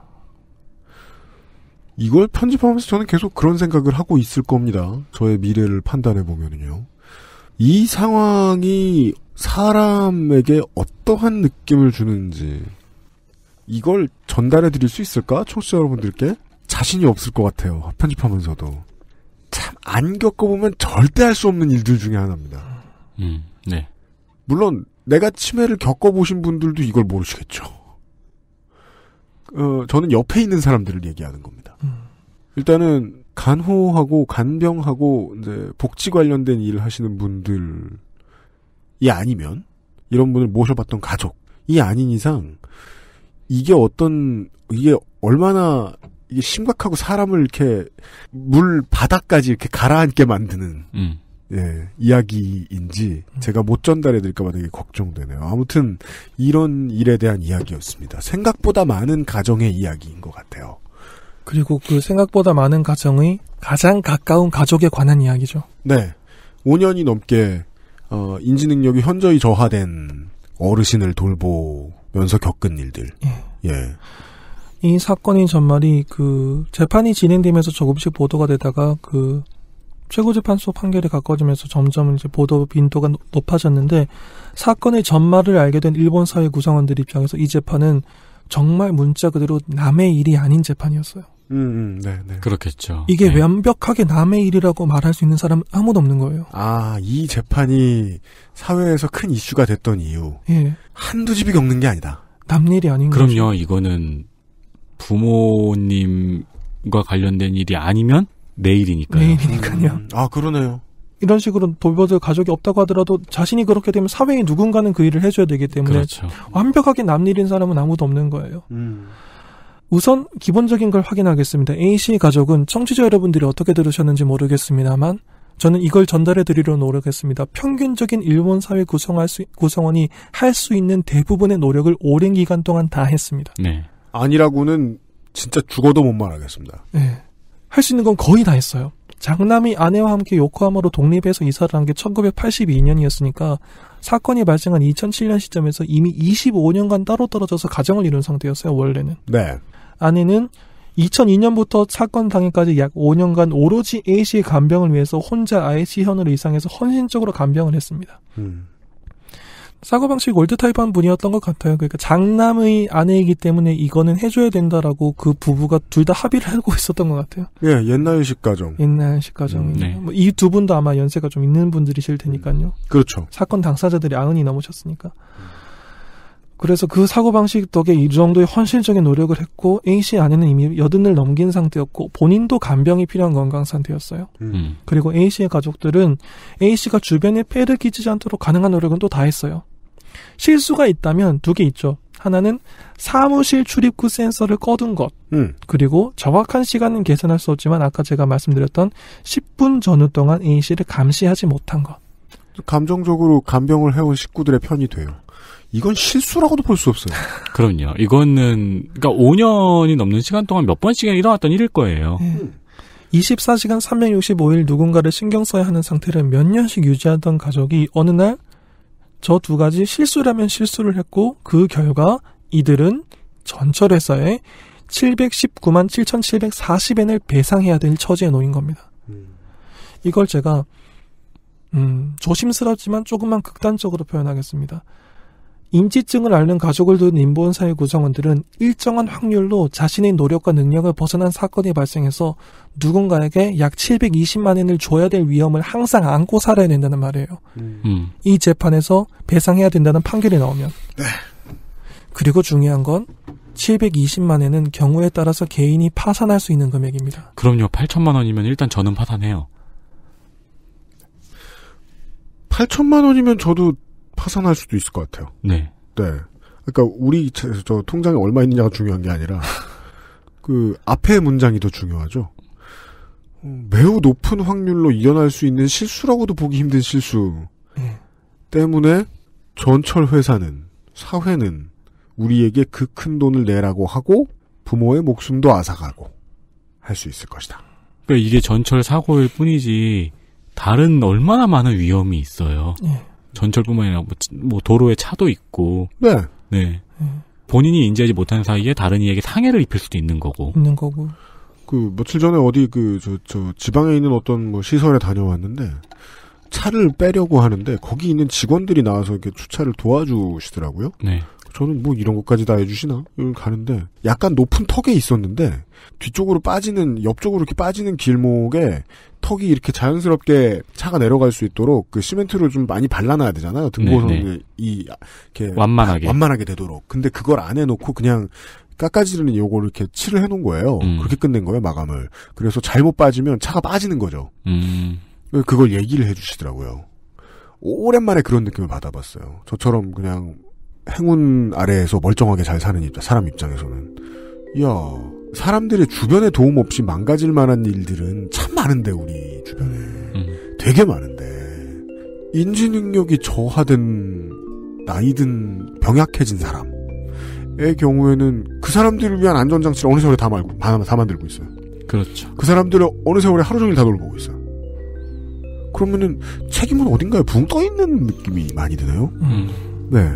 이걸 편집하면서 저는 계속 그런 생각을 하고 있을 겁니다. 저의 미래를 판단해 보면요이 상황이 사람에게 어떠한 느낌을 주는지 이걸 전달해 드릴 수 있을까? 청취자 여러분들께 자신이 없을 것 같아요. 편집하면서도. 참 안 겪어보면 절대 할 수 없는 일들 중에 하나입니다. 음. 네. 물론 내가 치매를 겪어보신 분들도 이걸 모르시겠죠. 어, 저는 옆에 있는 사람들을 얘기하는 겁니다. 음. 일단은 간호하고 간병하고 이제 복지 관련된 일을 하시는 분들이 아니면 이런 분을 모셔봤던 가족이 아닌 이상 이게 어떤 이게 얼마나 이게 심각하고 사람을 이렇게 물 바닥까지 이렇게 가라앉게 만드는 음. 예, 이야기인지 제가 못 전달해드릴까봐 되게 걱정되네요. 아무튼 이런 일에 대한 이야기였습니다. 생각보다 많은 가정의 이야기인 것 같아요. 그리고 그 생각보다 많은 가정의 가장 가까운 가족에 관한 이야기죠. 네, 5년이 넘게 어, 인지능력이 현저히 저하된 어르신을 돌보면서 겪은 일들. 예. 예. 이사건이 전말이 그 재판이 진행되면서 조금씩 보도가 되다가 그 최고재판소 판결이 가까워지면서 점점 이제 보도 빈도가 높아졌는데 사건의 전말을 알게 된 일본 사회 구성원들 입장에서 이 재판은 정말 문자 그대로 남의 일이 아닌 재판이었어요. 음, 음, 네, 네. 그렇겠죠. 이게 네. 완벽하게 남의 일이라고 말할 수 있는 사람은 아무도 없는 거예요. 아, 이 재판이 사회에서 큰 이슈가 됐던 이유. 예. 한두 집이 겪는 게 아니다. 남 일이 아닌 그 거죠. 그럼요, 이거는 부모님과 관련된 일이 아니면 내일이니까요. 내일이니까요. 음, 아 그러네요. 이런 식으로 돌봐줄 가족이 없다고 하더라도 자신이 그렇게 되면 사회에 누군가는 그 일을 해줘야 되기 때문에 그렇죠. 완벽하게 남일인 사람은 아무도 없는 거예요. 음. 우선 기본적인 걸 확인하겠습니다. A 씨 가족은 청취자 여러분들이 어떻게 들으셨는지 모르겠습니다만 저는 이걸 전달해 드리려 노력했습니다. 평균적인 일본 사회 구성할 수, 구성원이 할 수 있는 대부분의 노력을 오랜 기간 동안 다 했습니다. 네. 아니라고는 진짜 죽어도 못 말하겠습니다. 네. 할수 있는 건 거의 다 했어요. 장남이 아내와 함께 요코하마로 독립해서 이사를 한 게 1982년이었으니까 사건이 발생한 2007년 시점에서 이미 25년간 따로 떨어져서 가정을 이룬 상태였어요, 원래는. 네. 아내는 2002년부터 사건 당일까지 약 5년간 오로지 A씨의 간병을 위해서 혼자 아이씨 현으로 이상해서 헌신적으로 간병을 했습니다. 음. 사고방식 월드타입한 분이었던 것 같아요. 그러니까 장남의 아내이기 때문에 이거는 해줘야 된다라고 그 부부가 둘 다 합의를 하고 있었던 것 같아요. 예, 옛날식 가정. 옛날식 가정. 음, 네. 뭐 이두 분도 아마 연세가 좀 있는 분들이실 테니까요. 음, 그렇죠. 사건 당사자들이 아흔이 넘으셨으니까. 음. 그래서 그 사고방식 덕에 이 정도의 헌신적인 노력을 했고 A씨 아내는 이미 여든을 넘긴 상태였고 본인도 간병이 필요한 건강 상태였어요. 음. 음. 그리고 A씨의 가족들은 A씨가 주변에 폐를 끼치지 않도록 가능한 노력은 또 다 했어요. 실수가 있다면 두 개 있죠. 하나는 사무실 출입구 센서를 꺼둔 것. 음. 그리고 정확한 시간은 계산할 수 없지만 아까 제가 말씀드렸던 10분 전후 동안 A씨를 감시하지 못한 것. 감정적으로 간병을 해온 식구들의 편이 돼요. 이건 실수라고도 볼 수 없어요. 그럼요. 이거는 그러니까 5년이 넘는 시간 동안 몇 번씩이나 일어났던 일일 거예요. 음. 24시간 365일 누군가를 신경 써야 하는 상태를 몇 년씩 유지하던 가족이 어느 날 저 두 가지 실수라면 실수를 했고 그 결과 이들은 전철 회사에 719만 7,740엔을 배상해야 될 처지에 놓인 겁니다. 이걸 제가 음, 조심스럽지만 조금만 극단적으로 표현하겠습니다. 임지증을 앓는 가족을 둔 인본사회 구성원들은 일정한 확률로 자신의 노력과 능력을 벗어난 사건이 발생해서 누군가에게 약 720만 엔을 줘야 될 위험을 항상 안고 살아야 된다는 말이에요. 음. 음. 이 재판에서 배상해야 된다는 판결이 나오면. 네. 그리고 중요한 건 720만 엔은 경우에 따라서 개인이 파산할 수 있는 금액입니다. 그럼요. 8천만 원이면 일단 저는 파산해요. 8천만 원이면 저도 파산할 수도 있을 것 같아요. 네. 네. 그러니까 우리 저, 통장에 얼마 있느냐가 중요한 게 아니라 그 앞에 문장이 더 중요하죠. 어, 매우 높은 확률로 일어날 수 있는 실수라고도 보기 힘든 실수 네. 때문에 전철 회사는 사회는 우리에게 그 큰 돈을 내라고 하고 부모의 목숨도 앗아가고 할 수 있을 것이다. 그러니까 이게 전철 사고일 뿐이지 다른 얼마나 많은 위험이 있어요. 네. 전철뿐만 아니라 뭐, 뭐 도로에 차도 있고. 네. 네. 본인이 인지하지 못한 사이에 다른 이에게 상해를 입힐 수도 있는 거고. 있는 거고. 그 며칠 전에 어디 그저저 저 지방에 있는 어떤 뭐 시설에 다녀왔는데 차를 빼려고 하는데 거기 있는 직원들이 나와서 이렇게 주차를 도와주시더라고요. 네. 저는 뭐 이런 것까지 다 해주시나? 가는데 약간 높은 턱에 있었는데 뒤쪽으로 빠지는 옆쪽으로 이렇게 빠지는 길목에 턱이 이렇게 자연스럽게 차가 내려갈 수 있도록 그 시멘트를 좀 많이 발라놔야 되잖아요. 등고선이 네, 네. 이렇게 완만하게 완만하게 되도록. 근데 그걸 안 해놓고 그냥 깎아지르는 요거를 이렇게 칠을 해놓은 거예요. 음. 그렇게 끝낸 거예요 마감을. 그래서 잘못 빠지면 차가 빠지는 거죠. 음. 그걸 얘기를 해주시더라고요. 오랜만에 그런 느낌을 받아봤어요. 저처럼 그냥 행운 아래에서 멀쩡하게 잘 사는 입장, 사람 입장에서는. 이야, 사람들의 주변에 도움 없이 망가질 만한 일들은 참 많은데, 우리 주변에. 음. 되게 많은데. 인지 능력이 저하된, 나이든 병약해진 사람의 경우에는 그 사람들을 위한 안전장치를 어느 세월에 다 말고, 다 만들고 있어요. 그렇죠. 그 사람들을 어느 세월에 하루 종일 다 돌보고 있어요. 그러면은 책임은 어딘가에 붕 떠있는 느낌이 많이 드네요. 음. 네.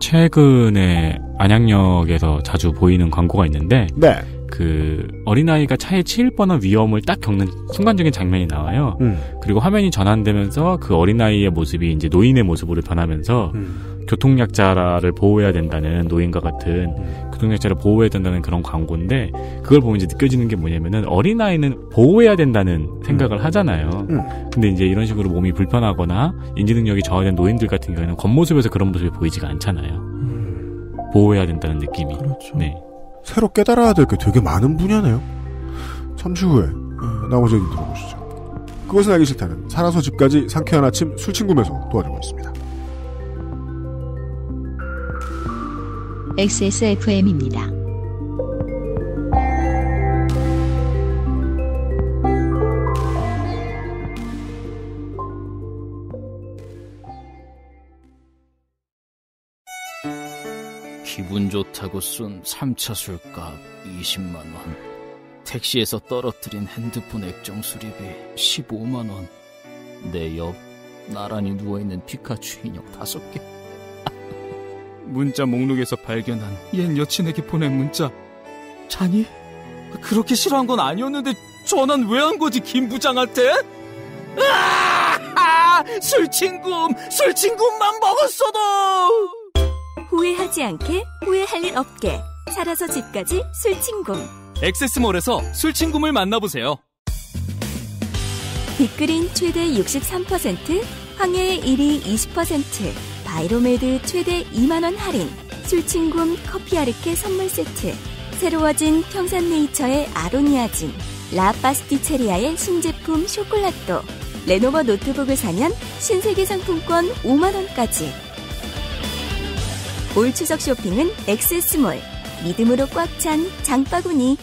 최근에 안양역에서 자주 보이는 광고가 있는데 네. 그 어린아이가 차에 치일 뻔한 위험을 딱 겪는 순간적인 장면이 나와요. 음. 그리고 화면이 전환되면서 그 어린아이의 모습이 이제 노인의 모습으로 변하면서 음. 교통약자를 보호해야 된다는 노인과 같은 음. 교통약자를 그 보호해야 된다는 그런 광고인데 그걸 보면 이제 느껴지는 게 뭐냐면은 어린아이는 보호해야 된다는 생각을 음. 하잖아요. 음. 근데 이제 이런 식으로 몸이 불편하거나 인지 능력이 저하된 노인들 같은 경우에는 겉모습에서 그런 모습이 보이지가 않잖아요. 음. 보호해야 된다는 느낌이. 그렇죠. 네. 새로 깨달아야 될 게 되게 많은 분야네요. 잠시 후에 어, 나머지 얘기 들어보시죠. 그것은 알기 싫다는 살아서 집까지 상쾌한 아침 술친구면서 도와주고 있습니다. XSFM입니다. 기분 좋다고 쓴 3차 술값 20만 원. 택시에서 떨어뜨린 핸드폰 액정 수리비 15만 원. 내 옆 나란히 누워있는 피카츄 인형 5개. 문자 목록에서 발견한 옛 여친에게 보낸 문자. 자니? 그렇게 싫어한 건 아니었는데 전화는 왜 한 거지 김 부장한테? 아! 술친구, 술친구만 먹었어도 후회하지 않게 후회할 일 없게 살아서 집까지 술친구. 엑세스몰에서 술친구를 만나보세요. 빅그린 최대 63%, 황해의 1위 20%. 아이로메드 최대 2만원 할인, 술친구 커피 아르케 선물 세트, 새로워진 평산네이처의 아로니아진, 라파스티체리아의 신제품 쇼콜라또, 레노버 노트북을 사면 신세계 상품권 5만원까지. 올 추석 쇼핑은 엑세스몰. 믿음으로 꽉 찬 장바구니.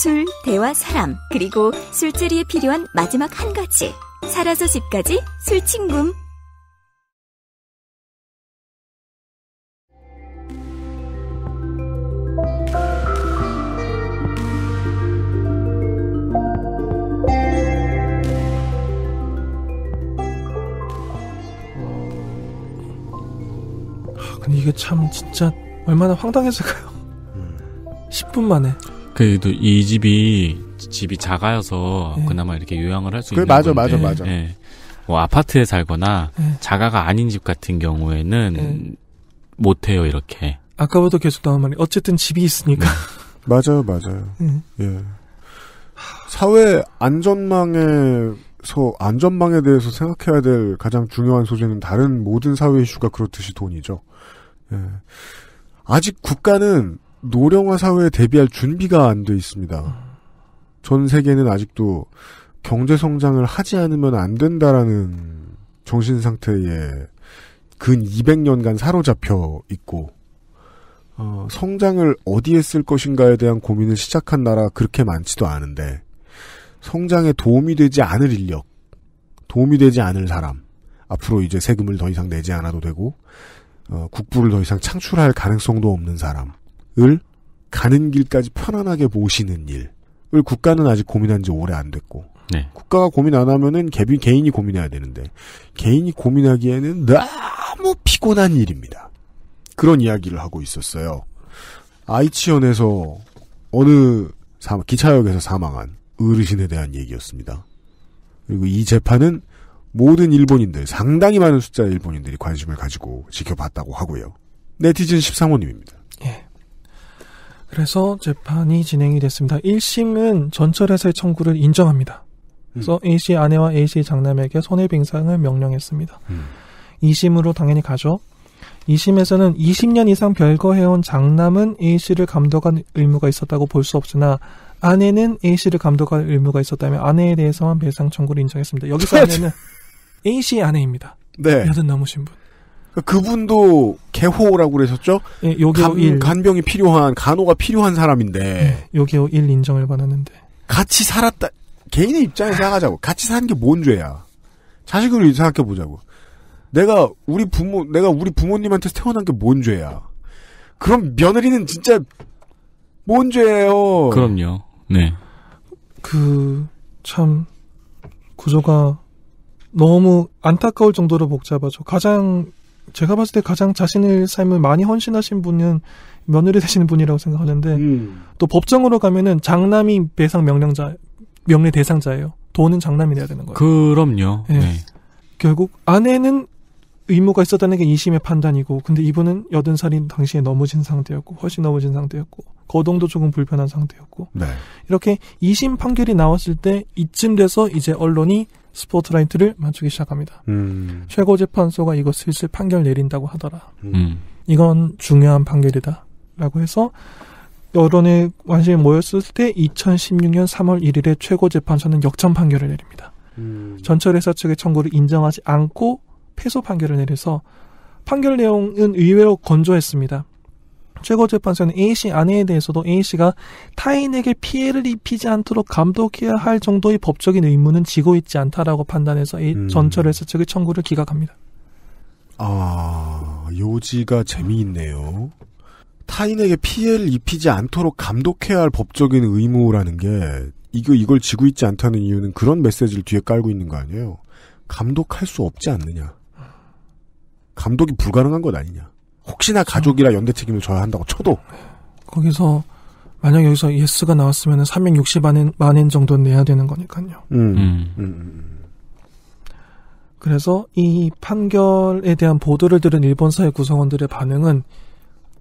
술, 대화, 사람, 그리고 술자리에 필요한 마지막 한 가지. 살아서 집까지 술친구 이게 참 진짜 얼마나 황당했을까요? 음. 10분 만에. 그래도 이 집이 집이 작아여서 네. 그나마 이렇게 요양을 할 수 있는 맞아, 건데. 맞아, 맞아, 맞아. 예. 뭐 아파트에 살거나 네. 자가가 아닌 집 같은 경우에는 네. 예. 못 해요 이렇게. 아까부터 계속 나온 말이 어쨌든 집이 있으니까. 네. 맞아요, 맞아요. 예. 사회 안전망에서 안전망에 대해서 생각해야 될 가장 중요한 소재는 다른 모든 사회 이슈가 그렇듯이 돈이죠. 예. 아직 국가는 노령화 사회에 대비할 준비가 안 돼 있습니다. 전 세계는 아직도 경제 성장을 하지 않으면 안 된다라는 정신 상태에 근 200년간 사로잡혀 있고 어, 성장을 어디에 쓸 것인가에 대한 고민을 시작한 나라 그렇게 많지도 않은데 성장에 도움이 되지 않을 인력, 도움이 되지 않을 사람 앞으로 이제 세금을 더 이상 내지 않아도 되고 어, 국부를 더 이상 창출할 가능성도 없는 사람을 가는 길까지 편안하게 모시는 일을 국가는 아직 고민한 지 오래 안 됐고 네. 국가가 고민 안 하면은 개비, 개인이 고민해야 되는데 개인이 고민하기에는 너무 피곤한 일입니다. 그런 이야기를 하고 있었어요. 아이치현에서 어느 사 기차역에서 사망한 어르신에 대한 얘기였습니다. 그리고 이 재판은 모든 일본인들, 상당히 많은 숫자의 일본인들이 관심을 가지고 지켜봤다고 하고요. 네티즌 13호님입니다. 예. 그래서 재판이 진행이 됐습니다. 1심은 전철에서의 청구를 인정합니다. 그래서 음. A씨 아내와 A씨 장남에게 손해빙상을 명령했습니다. 음. 2심으로 당연히 가죠. 2심에서는 20년 이상 별거해온 장남은 A씨를 감독한 의무가 있었다고 볼 수 없으나 아내는 A씨를 감독할 의무가 있었다며 아내에 대해서만 배상 청구를 인정했습니다. 여기서 아내는 A 씨의 아내입니다. 네. 여든 넘으신 분. 그 그분도 개호라고 그러셨죠? 예, 요게호 간, 1. 간병이 필요한, 간호가 필요한 사람인데. 예, 요게호 1 인정을 받았는데. 같이 살았다. 개인의 입장에서 생각하자고. 같이 사는 게 뭔 죄야. 자식으 생각해보자고. 내가 우리 부모, 내가 우리 부모님한테 태어난 게 뭔 죄야. 그럼 며느리는 진짜 뭔 죄예요. 그럼요. 네. 그, 참, 구조가 너무 안타까울 정도로 복잡하죠. 가장 제가 봤을 때 가장 자신의 삶을 많이 헌신하신 분은 며느리 되시는 분이라고 생각하는데 음. 또 법정으로 가면은 장남이 배상 명령자 명례 대상자예요. 돈은 장남이 돼야 되는 거예요. 그럼요. 네. 네. 결국 아내는 의무가 있었다는 게이심의 판단이고 근데 이분은 여든 살인 당시에 넘어진 상태였고 훨씬 넘어진 상태였고 거동도 조금 불편한 상태였고 네. 이렇게 이심 판결이 나왔을 때 이쯤 돼서 이제 언론이 스포트라이트를 맞추기 시작합니다. 음. 최고재판소가 이거 슬슬 판결 내린다고 하더라. 음. 음. 이건 중요한 판결이다. 라고 해서 여론의 관심이 모였을 때 2016년 3월 1일에 최고재판소는 역전 판결을 내립니다. 음. 전철 회사 측의 청구를 인정하지 않고 패소 판결을 내려서 판결 내용은 의외로 건조했습니다. 최고재판소는 A씨 아내에 대해서도 A씨가 타인에게 피해를 입히지 않도록 감독해야 할 정도의 법적인 의무는 지고 있지 않다라고 판단해서 A, 음. 전철에서 측의 청구를 기각합니다. 아, 요지가 재미있네요. 타인에게 피해를 입히지 않도록 감독해야 할 법적인 의무라는 게 이거 이걸 지고 있지 않다는 이유는 그런 메시지를 뒤에 깔고 있는 거 아니에요? 감독할 수 없지 않느냐? 감독이 불가능한 것 아니냐? 혹시나 가족이라 연대 책임을 져야 한다고 쳐도 거기서 만약 여기서 예스가 나왔으면 360만엔 만엔 정도 는 내야 되는 거니까요. 음. 음. 음, 음. 음. 그래서 이 판결에 대한 보도를 들은 일본 사회 구성원들의 반응은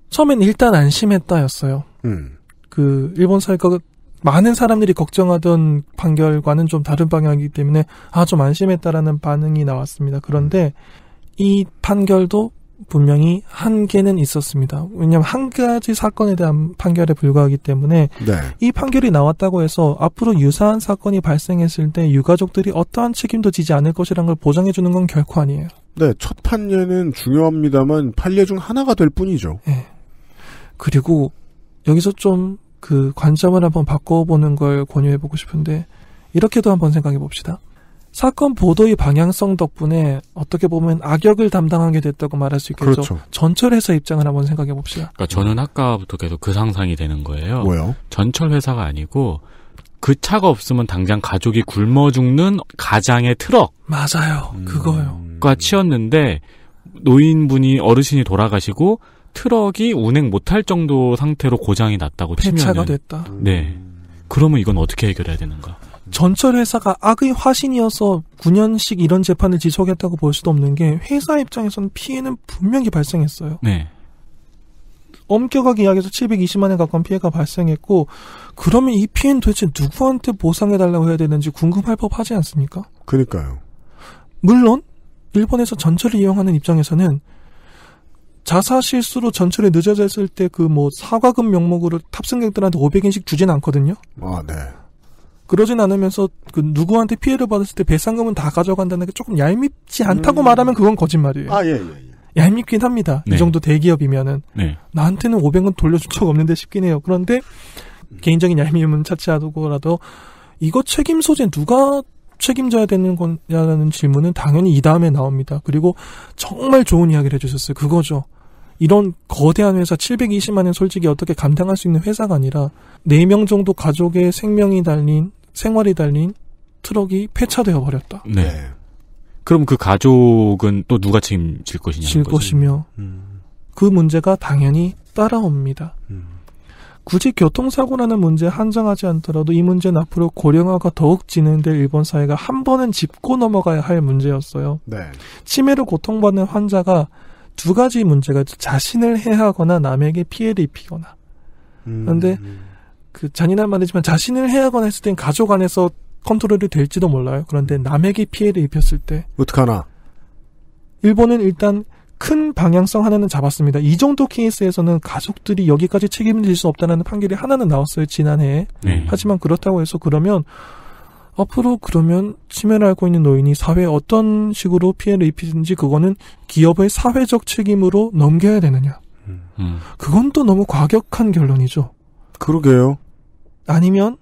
처음엔 일단 안심했다였어요. 음. 그 일본 사회가 많은 사람들이 걱정하던 판결과는 좀 다른 방향이기 때문에 아 좀 안심했다라는 반응이 나왔습니다. 그런데 이 판결도 분명히 한계는 있었습니다. 왜냐하면 한 가지 사건에 대한 판결에 불과하기 때문에 네. 이 판결이 나왔다고 해서 앞으로 유사한 사건이 발생했을 때 유가족들이 어떠한 책임도 지지 않을 것이라는 걸 보장해 주는 건 결코 아니에요. 네, 첫 판례는 중요합니다만 판례 중 하나가 될 뿐이죠. 네. 그리고 여기서 좀 그 관점을 한번 바꿔보는 걸 권유해보고 싶은데 이렇게도 한번 생각해 봅시다. 사건 보도의 방향성 덕분에 어떻게 보면 악역을 담당하게 됐다고 말할 수 있겠죠. 그렇죠. 전철 회사 입장을 한번 생각해 봅시다. 그러니까 저는 아까부터 계속 그 상상이 되는 거예요. 뭐요? 전철 회사가 아니고 그 차가 없으면 당장 가족이 굶어 죽는 가장의 트럭. 맞아요. 음... 그거요.가 치였는데 노인분이 어르신이 돌아가시고 트럭이 운행 못할 정도 상태로 고장이 났다고 치면 폐차가 됐다. 네. 그러면 이건 어떻게 해결해야 되는가? 전철 회사가 악의 화신이어서 9년씩 이런 재판을 지속했다고 볼 수도 없는 게 회사 입장에서는 피해는 분명히 발생했어요. 네. 엄격하게 이야기해서 720만 에 가까운 피해가 발생했고 그러면 이 피해는 도대체 누구한테 보상해 달라고 해야 되는지 궁금할 법하지 않습니까? 그니까요. 러 물론 일본에서 전철을 이용하는 입장에서는 자사 실수로 전철에 늦어졌을 때 그 뭐 사과금 명목으로 탑승객들한테 500엔씩 주진 않거든요. 아, 네. 그러진 않으면서 그 누구한테 피해를 받았을 때 배상금은 다 가져간다는 게 조금 얄밉지 않다고 음. 말하면 그건 거짓말이에요. 아, 예, 예. 예. 얄밉긴 합니다. 네. 이 정도 대기업이면은. 네. 나한테는 500원 돌려준 적 없는데 싶긴 해요. 그런데 음. 개인적인 얄미움은 차치하고라도 이거 책임 소재 누가 책임져야 되는 거냐는 질문은 당연히 이 다음에 나옵니다. 그리고 정말 좋은 이야기를 해주셨어요. 그거죠. 이런 거대한 회사 720만 원 솔직히 어떻게 감당할 수 있는 회사가 아니라 4명 정도 가족의 생명이 달린 생활이 달린 트럭이 폐차되어 버렸다. 네. 네. 그럼 그 가족은 또 누가 책임질 것이냐? 질 것이며 음. 그 문제가 당연히 따라옵니다. 음. 굳이 교통사고라는 문제에 한정하지 않더라도 이 문제는 앞으로 고령화가 더욱 진행될 일본 사회가 한 번은 짚고 넘어가야 할 문제였어요. 네. 치매로 고통받는 환자가 두 가지 문제가 자신을 해하거나 남에게 피해를 입히거나. 음. 그런데 음. 그 잔인한 말이지만 자신을 해하거나 했을 땐 가족 안에서 컨트롤이 될지도 몰라요. 그런데 음. 남에게 피해를 입혔을 때 어떡하나? 일본은 일단 큰 방향성 하나는 잡았습니다. 이 정도 케이스에서는 가족들이 여기까지 책임질수 없다는 판결이 하나는 나왔어요 지난해에. 네. 하지만 그렇다고 해서 그러면 앞으로 그러면 치매를 앓고 있는 노인이 사회에 어떤 식으로 피해를 입히든지 그거는 기업의 사회적 책임으로 넘겨야 되느냐. 음. 그건 또 너무 과격한 결론이죠. 그러게요. 아니면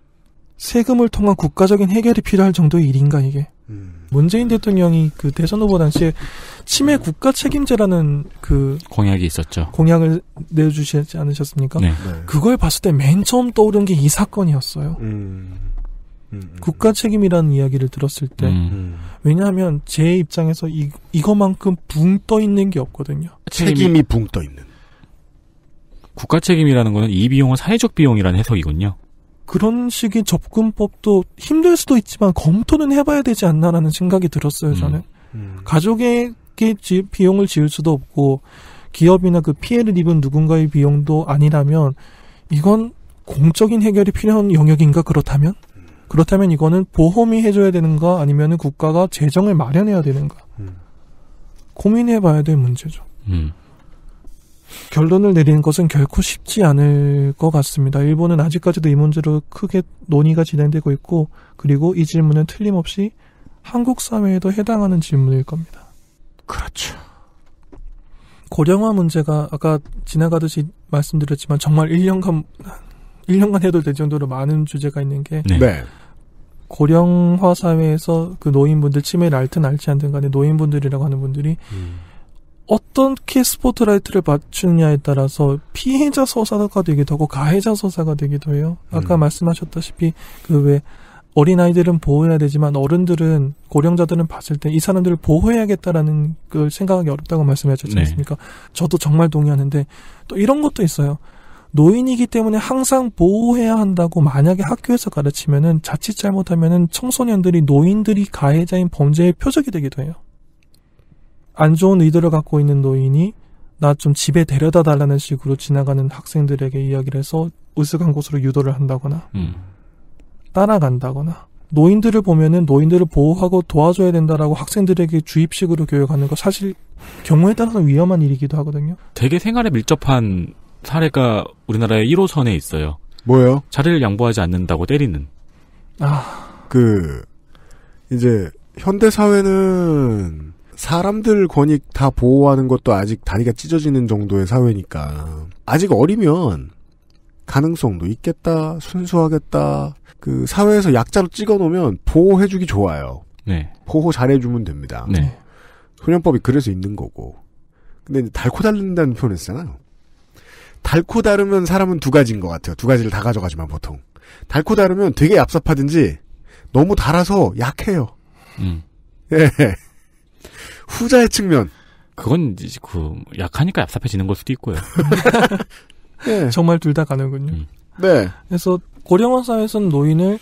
세금을 통한 국가적인 해결이 필요할 정도의 일인가 이게. 음. 문재인 대통령이 그 대선 후보 당시에 치매 음. 국가 책임제라는 그 공약이 있었죠. 공약을 내주시지 않으셨습니까? 네. 네. 그걸 봤을 때 맨 처음 떠오른 게 이 사건이었어요. 음. 음. 음. 국가 책임이라는 이야기를 들었을 때 음. 왜냐하면 제 입장에서 이 이거만큼 붕 떠 있는 게 없거든요. 책임이 붕 떠 있는. 국가 책임이라는 거는 이 비용은 사회적 비용이라는 해석이군요. 그런 식의 접근법도 힘들 수도 있지만 검토는 해봐야 되지 않나라는 생각이 들었어요 음. 저는 음. 음. 가족에게 지, 비용을 지을 수도 없고 기업이나 그 피해를 입은 누군가의 비용도 아니라면 이건 공적인 해결이 필요한 영역인가 그렇다면 그렇다면 이거는 보험이 해줘야 되는가 아니면 은 국가가 재정을 마련해야 되는가 음. 고민해봐야 될 문제죠. 음. 결론을 내리는 것은 결코 쉽지 않을 것 같습니다. 일본은 아직까지도 이 문제로 크게 논의가 진행되고 있고, 그리고 이 질문은 틀림없이 한국 사회에도 해당하는 질문일 겁니다. 그렇죠. 고령화 문제가 아까 지나가듯이 말씀드렸지만 정말 1년간 1년간 해도 될 정도로 많은 주제가 있는 게 네. 네. 고령화 사회에서 그 노인분들 치매를 앓든 앓지 않든 간에 노인분들이라고 하는 분들이 음. 어떻게 스포트라이트를 맞추느냐에 따라서 피해자 서사가 되기도 하고 가해자 서사가 되기도 해요. 아까 음. 말씀하셨다시피 그 왜 어린 아이들은 보호해야 되지만 어른들은 고령자들은 봤을 때 이 사람들을 보호해야겠다라는 걸 생각하기 어렵다고 말씀하셨지 네. 않습니까? 네. 저도 정말 동의하는데 또 이런 것도 있어요. 노인이기 때문에 항상 보호해야 한다고 만약에 학교에서 가르치면은 자칫 잘못하면은 청소년들이 노인들이 가해자인 범죄의 표적이 되기도 해요. 안 좋은 의도를 갖고 있는 노인이 나 좀 집에 데려다 달라는 식으로 지나가는 학생들에게 이야기를 해서 으스한 곳으로 유도를 한다거나 음. 따라간다거나 노인들을 보면은 노인들을 보호하고 도와줘야 된다라고 학생들에게 주입식으로 교육하는 거 사실 경우에 따라서 위험한 일이기도 하거든요. 되게 생활에 밀접한 사례가 우리나라의 1호선에 있어요. 뭐요? 자리를 양보하지 않는다고 때리는. 아. 그, 이제, 현대사회는 사람들 권익 다 보호하는 것도 아직 다리가 찢어지는 정도의 사회니까 아직 어리면 가능성도 있겠다, 순수하겠다. 그 사회에서 약자로 찍어놓으면 보호해주기 좋아요. 네. 보호 잘해주면 됩니다. 네. 소년법이 그래서 있는 거고. 근데 달코 달른다는 표현을 쓰잖아요. 달코 다르면 사람은 두 가지인 것 같아요. 두 가지를 다 가져가지만 보통. 달코 다르면 되게 얍삽하든지 너무 달아서 약해요. 음. 예. 후자의 측면. 그건 이제 그 약하니까 얍삽해지는 걸 수도 있고요. 네. 정말 둘 다 가는군요. 음. 네. 그래서 고령화 사회에서는 노인을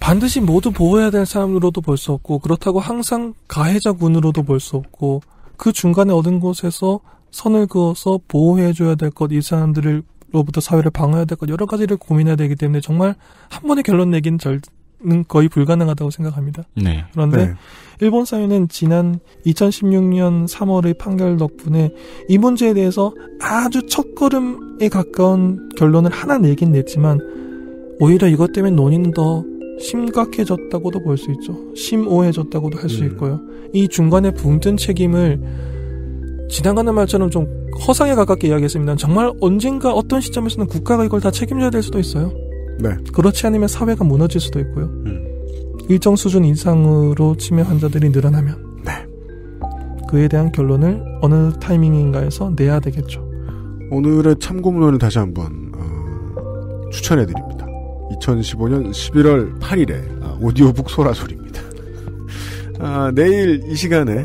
반드시 모두 보호해야 될 사람으로도 볼 수 없고 그렇다고 항상 가해자군으로도 볼 수 없고 그 중간에 얻은 곳에서 선을 그어서 보호해줘야 될 것 이 사람들을 로부터 사회를 방어해야 될 것 여러 가지를 고민해야 되기 때문에 정말 한 번에 결론 내기는 절, 는 거의 불가능하다고 생각합니다. 네. 그런데 네. 일본 사회는 지난 2016년 3월의 판결 덕분에 이 문제에 대해서 아주 첫걸음에 가까운 결론을 하나 내긴 냈지만 오히려 이것 때문에 논의는 더 심각해졌다고도 볼 수 있죠. 심오해졌다고도 할수 음. 있고요. 이 중간에 붕뜬 책임을 지나가는 말처럼 좀 허상에 가깝게 이야기했습니다. 정말 언젠가 어떤 시점에서는 국가가 이걸 다 책임져야 될 수도 있어요. 네. 그렇지 않으면 사회가 무너질 수도 있고요. 음. 일정 수준 이상으로 치매 환자들이 늘어나면 네. 그에 대한 결론을 어느 타이밍인가에서 내야 되겠죠. 오늘의 참고문헌을 다시 한번 어, 추천해드립니다. 2015년 11월 8일에 아, 오디오북 소라소리입니다. 아, 내일 이 시간에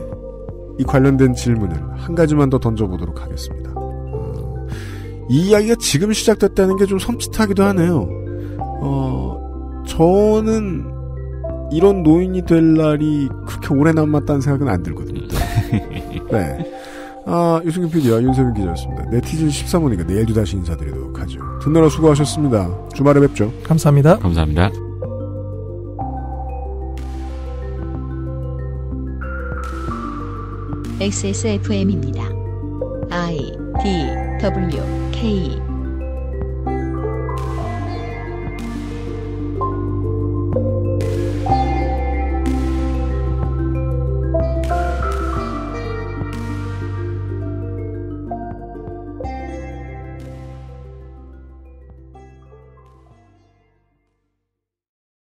이 관련된 질문을 한 가지만 더 던져보도록 하겠습니다. 어, 이 이야기가 지금 시작됐다는 게 좀 섬찟하기도 하네요. 어, 저는 이런 노인이 될 날이 그렇게 오래 남았다는 생각은 안 들거든요. 음. 네. 아, 유승균 PD와 아, 윤세민 기자였습니다. 네티즌 13호니까 내일도 다시 인사드리도록 하죠. 듣느라 수고하셨습니다. 주말에 뵙죠. 감사합니다. 감사합니다. XSFM입니다. I D W K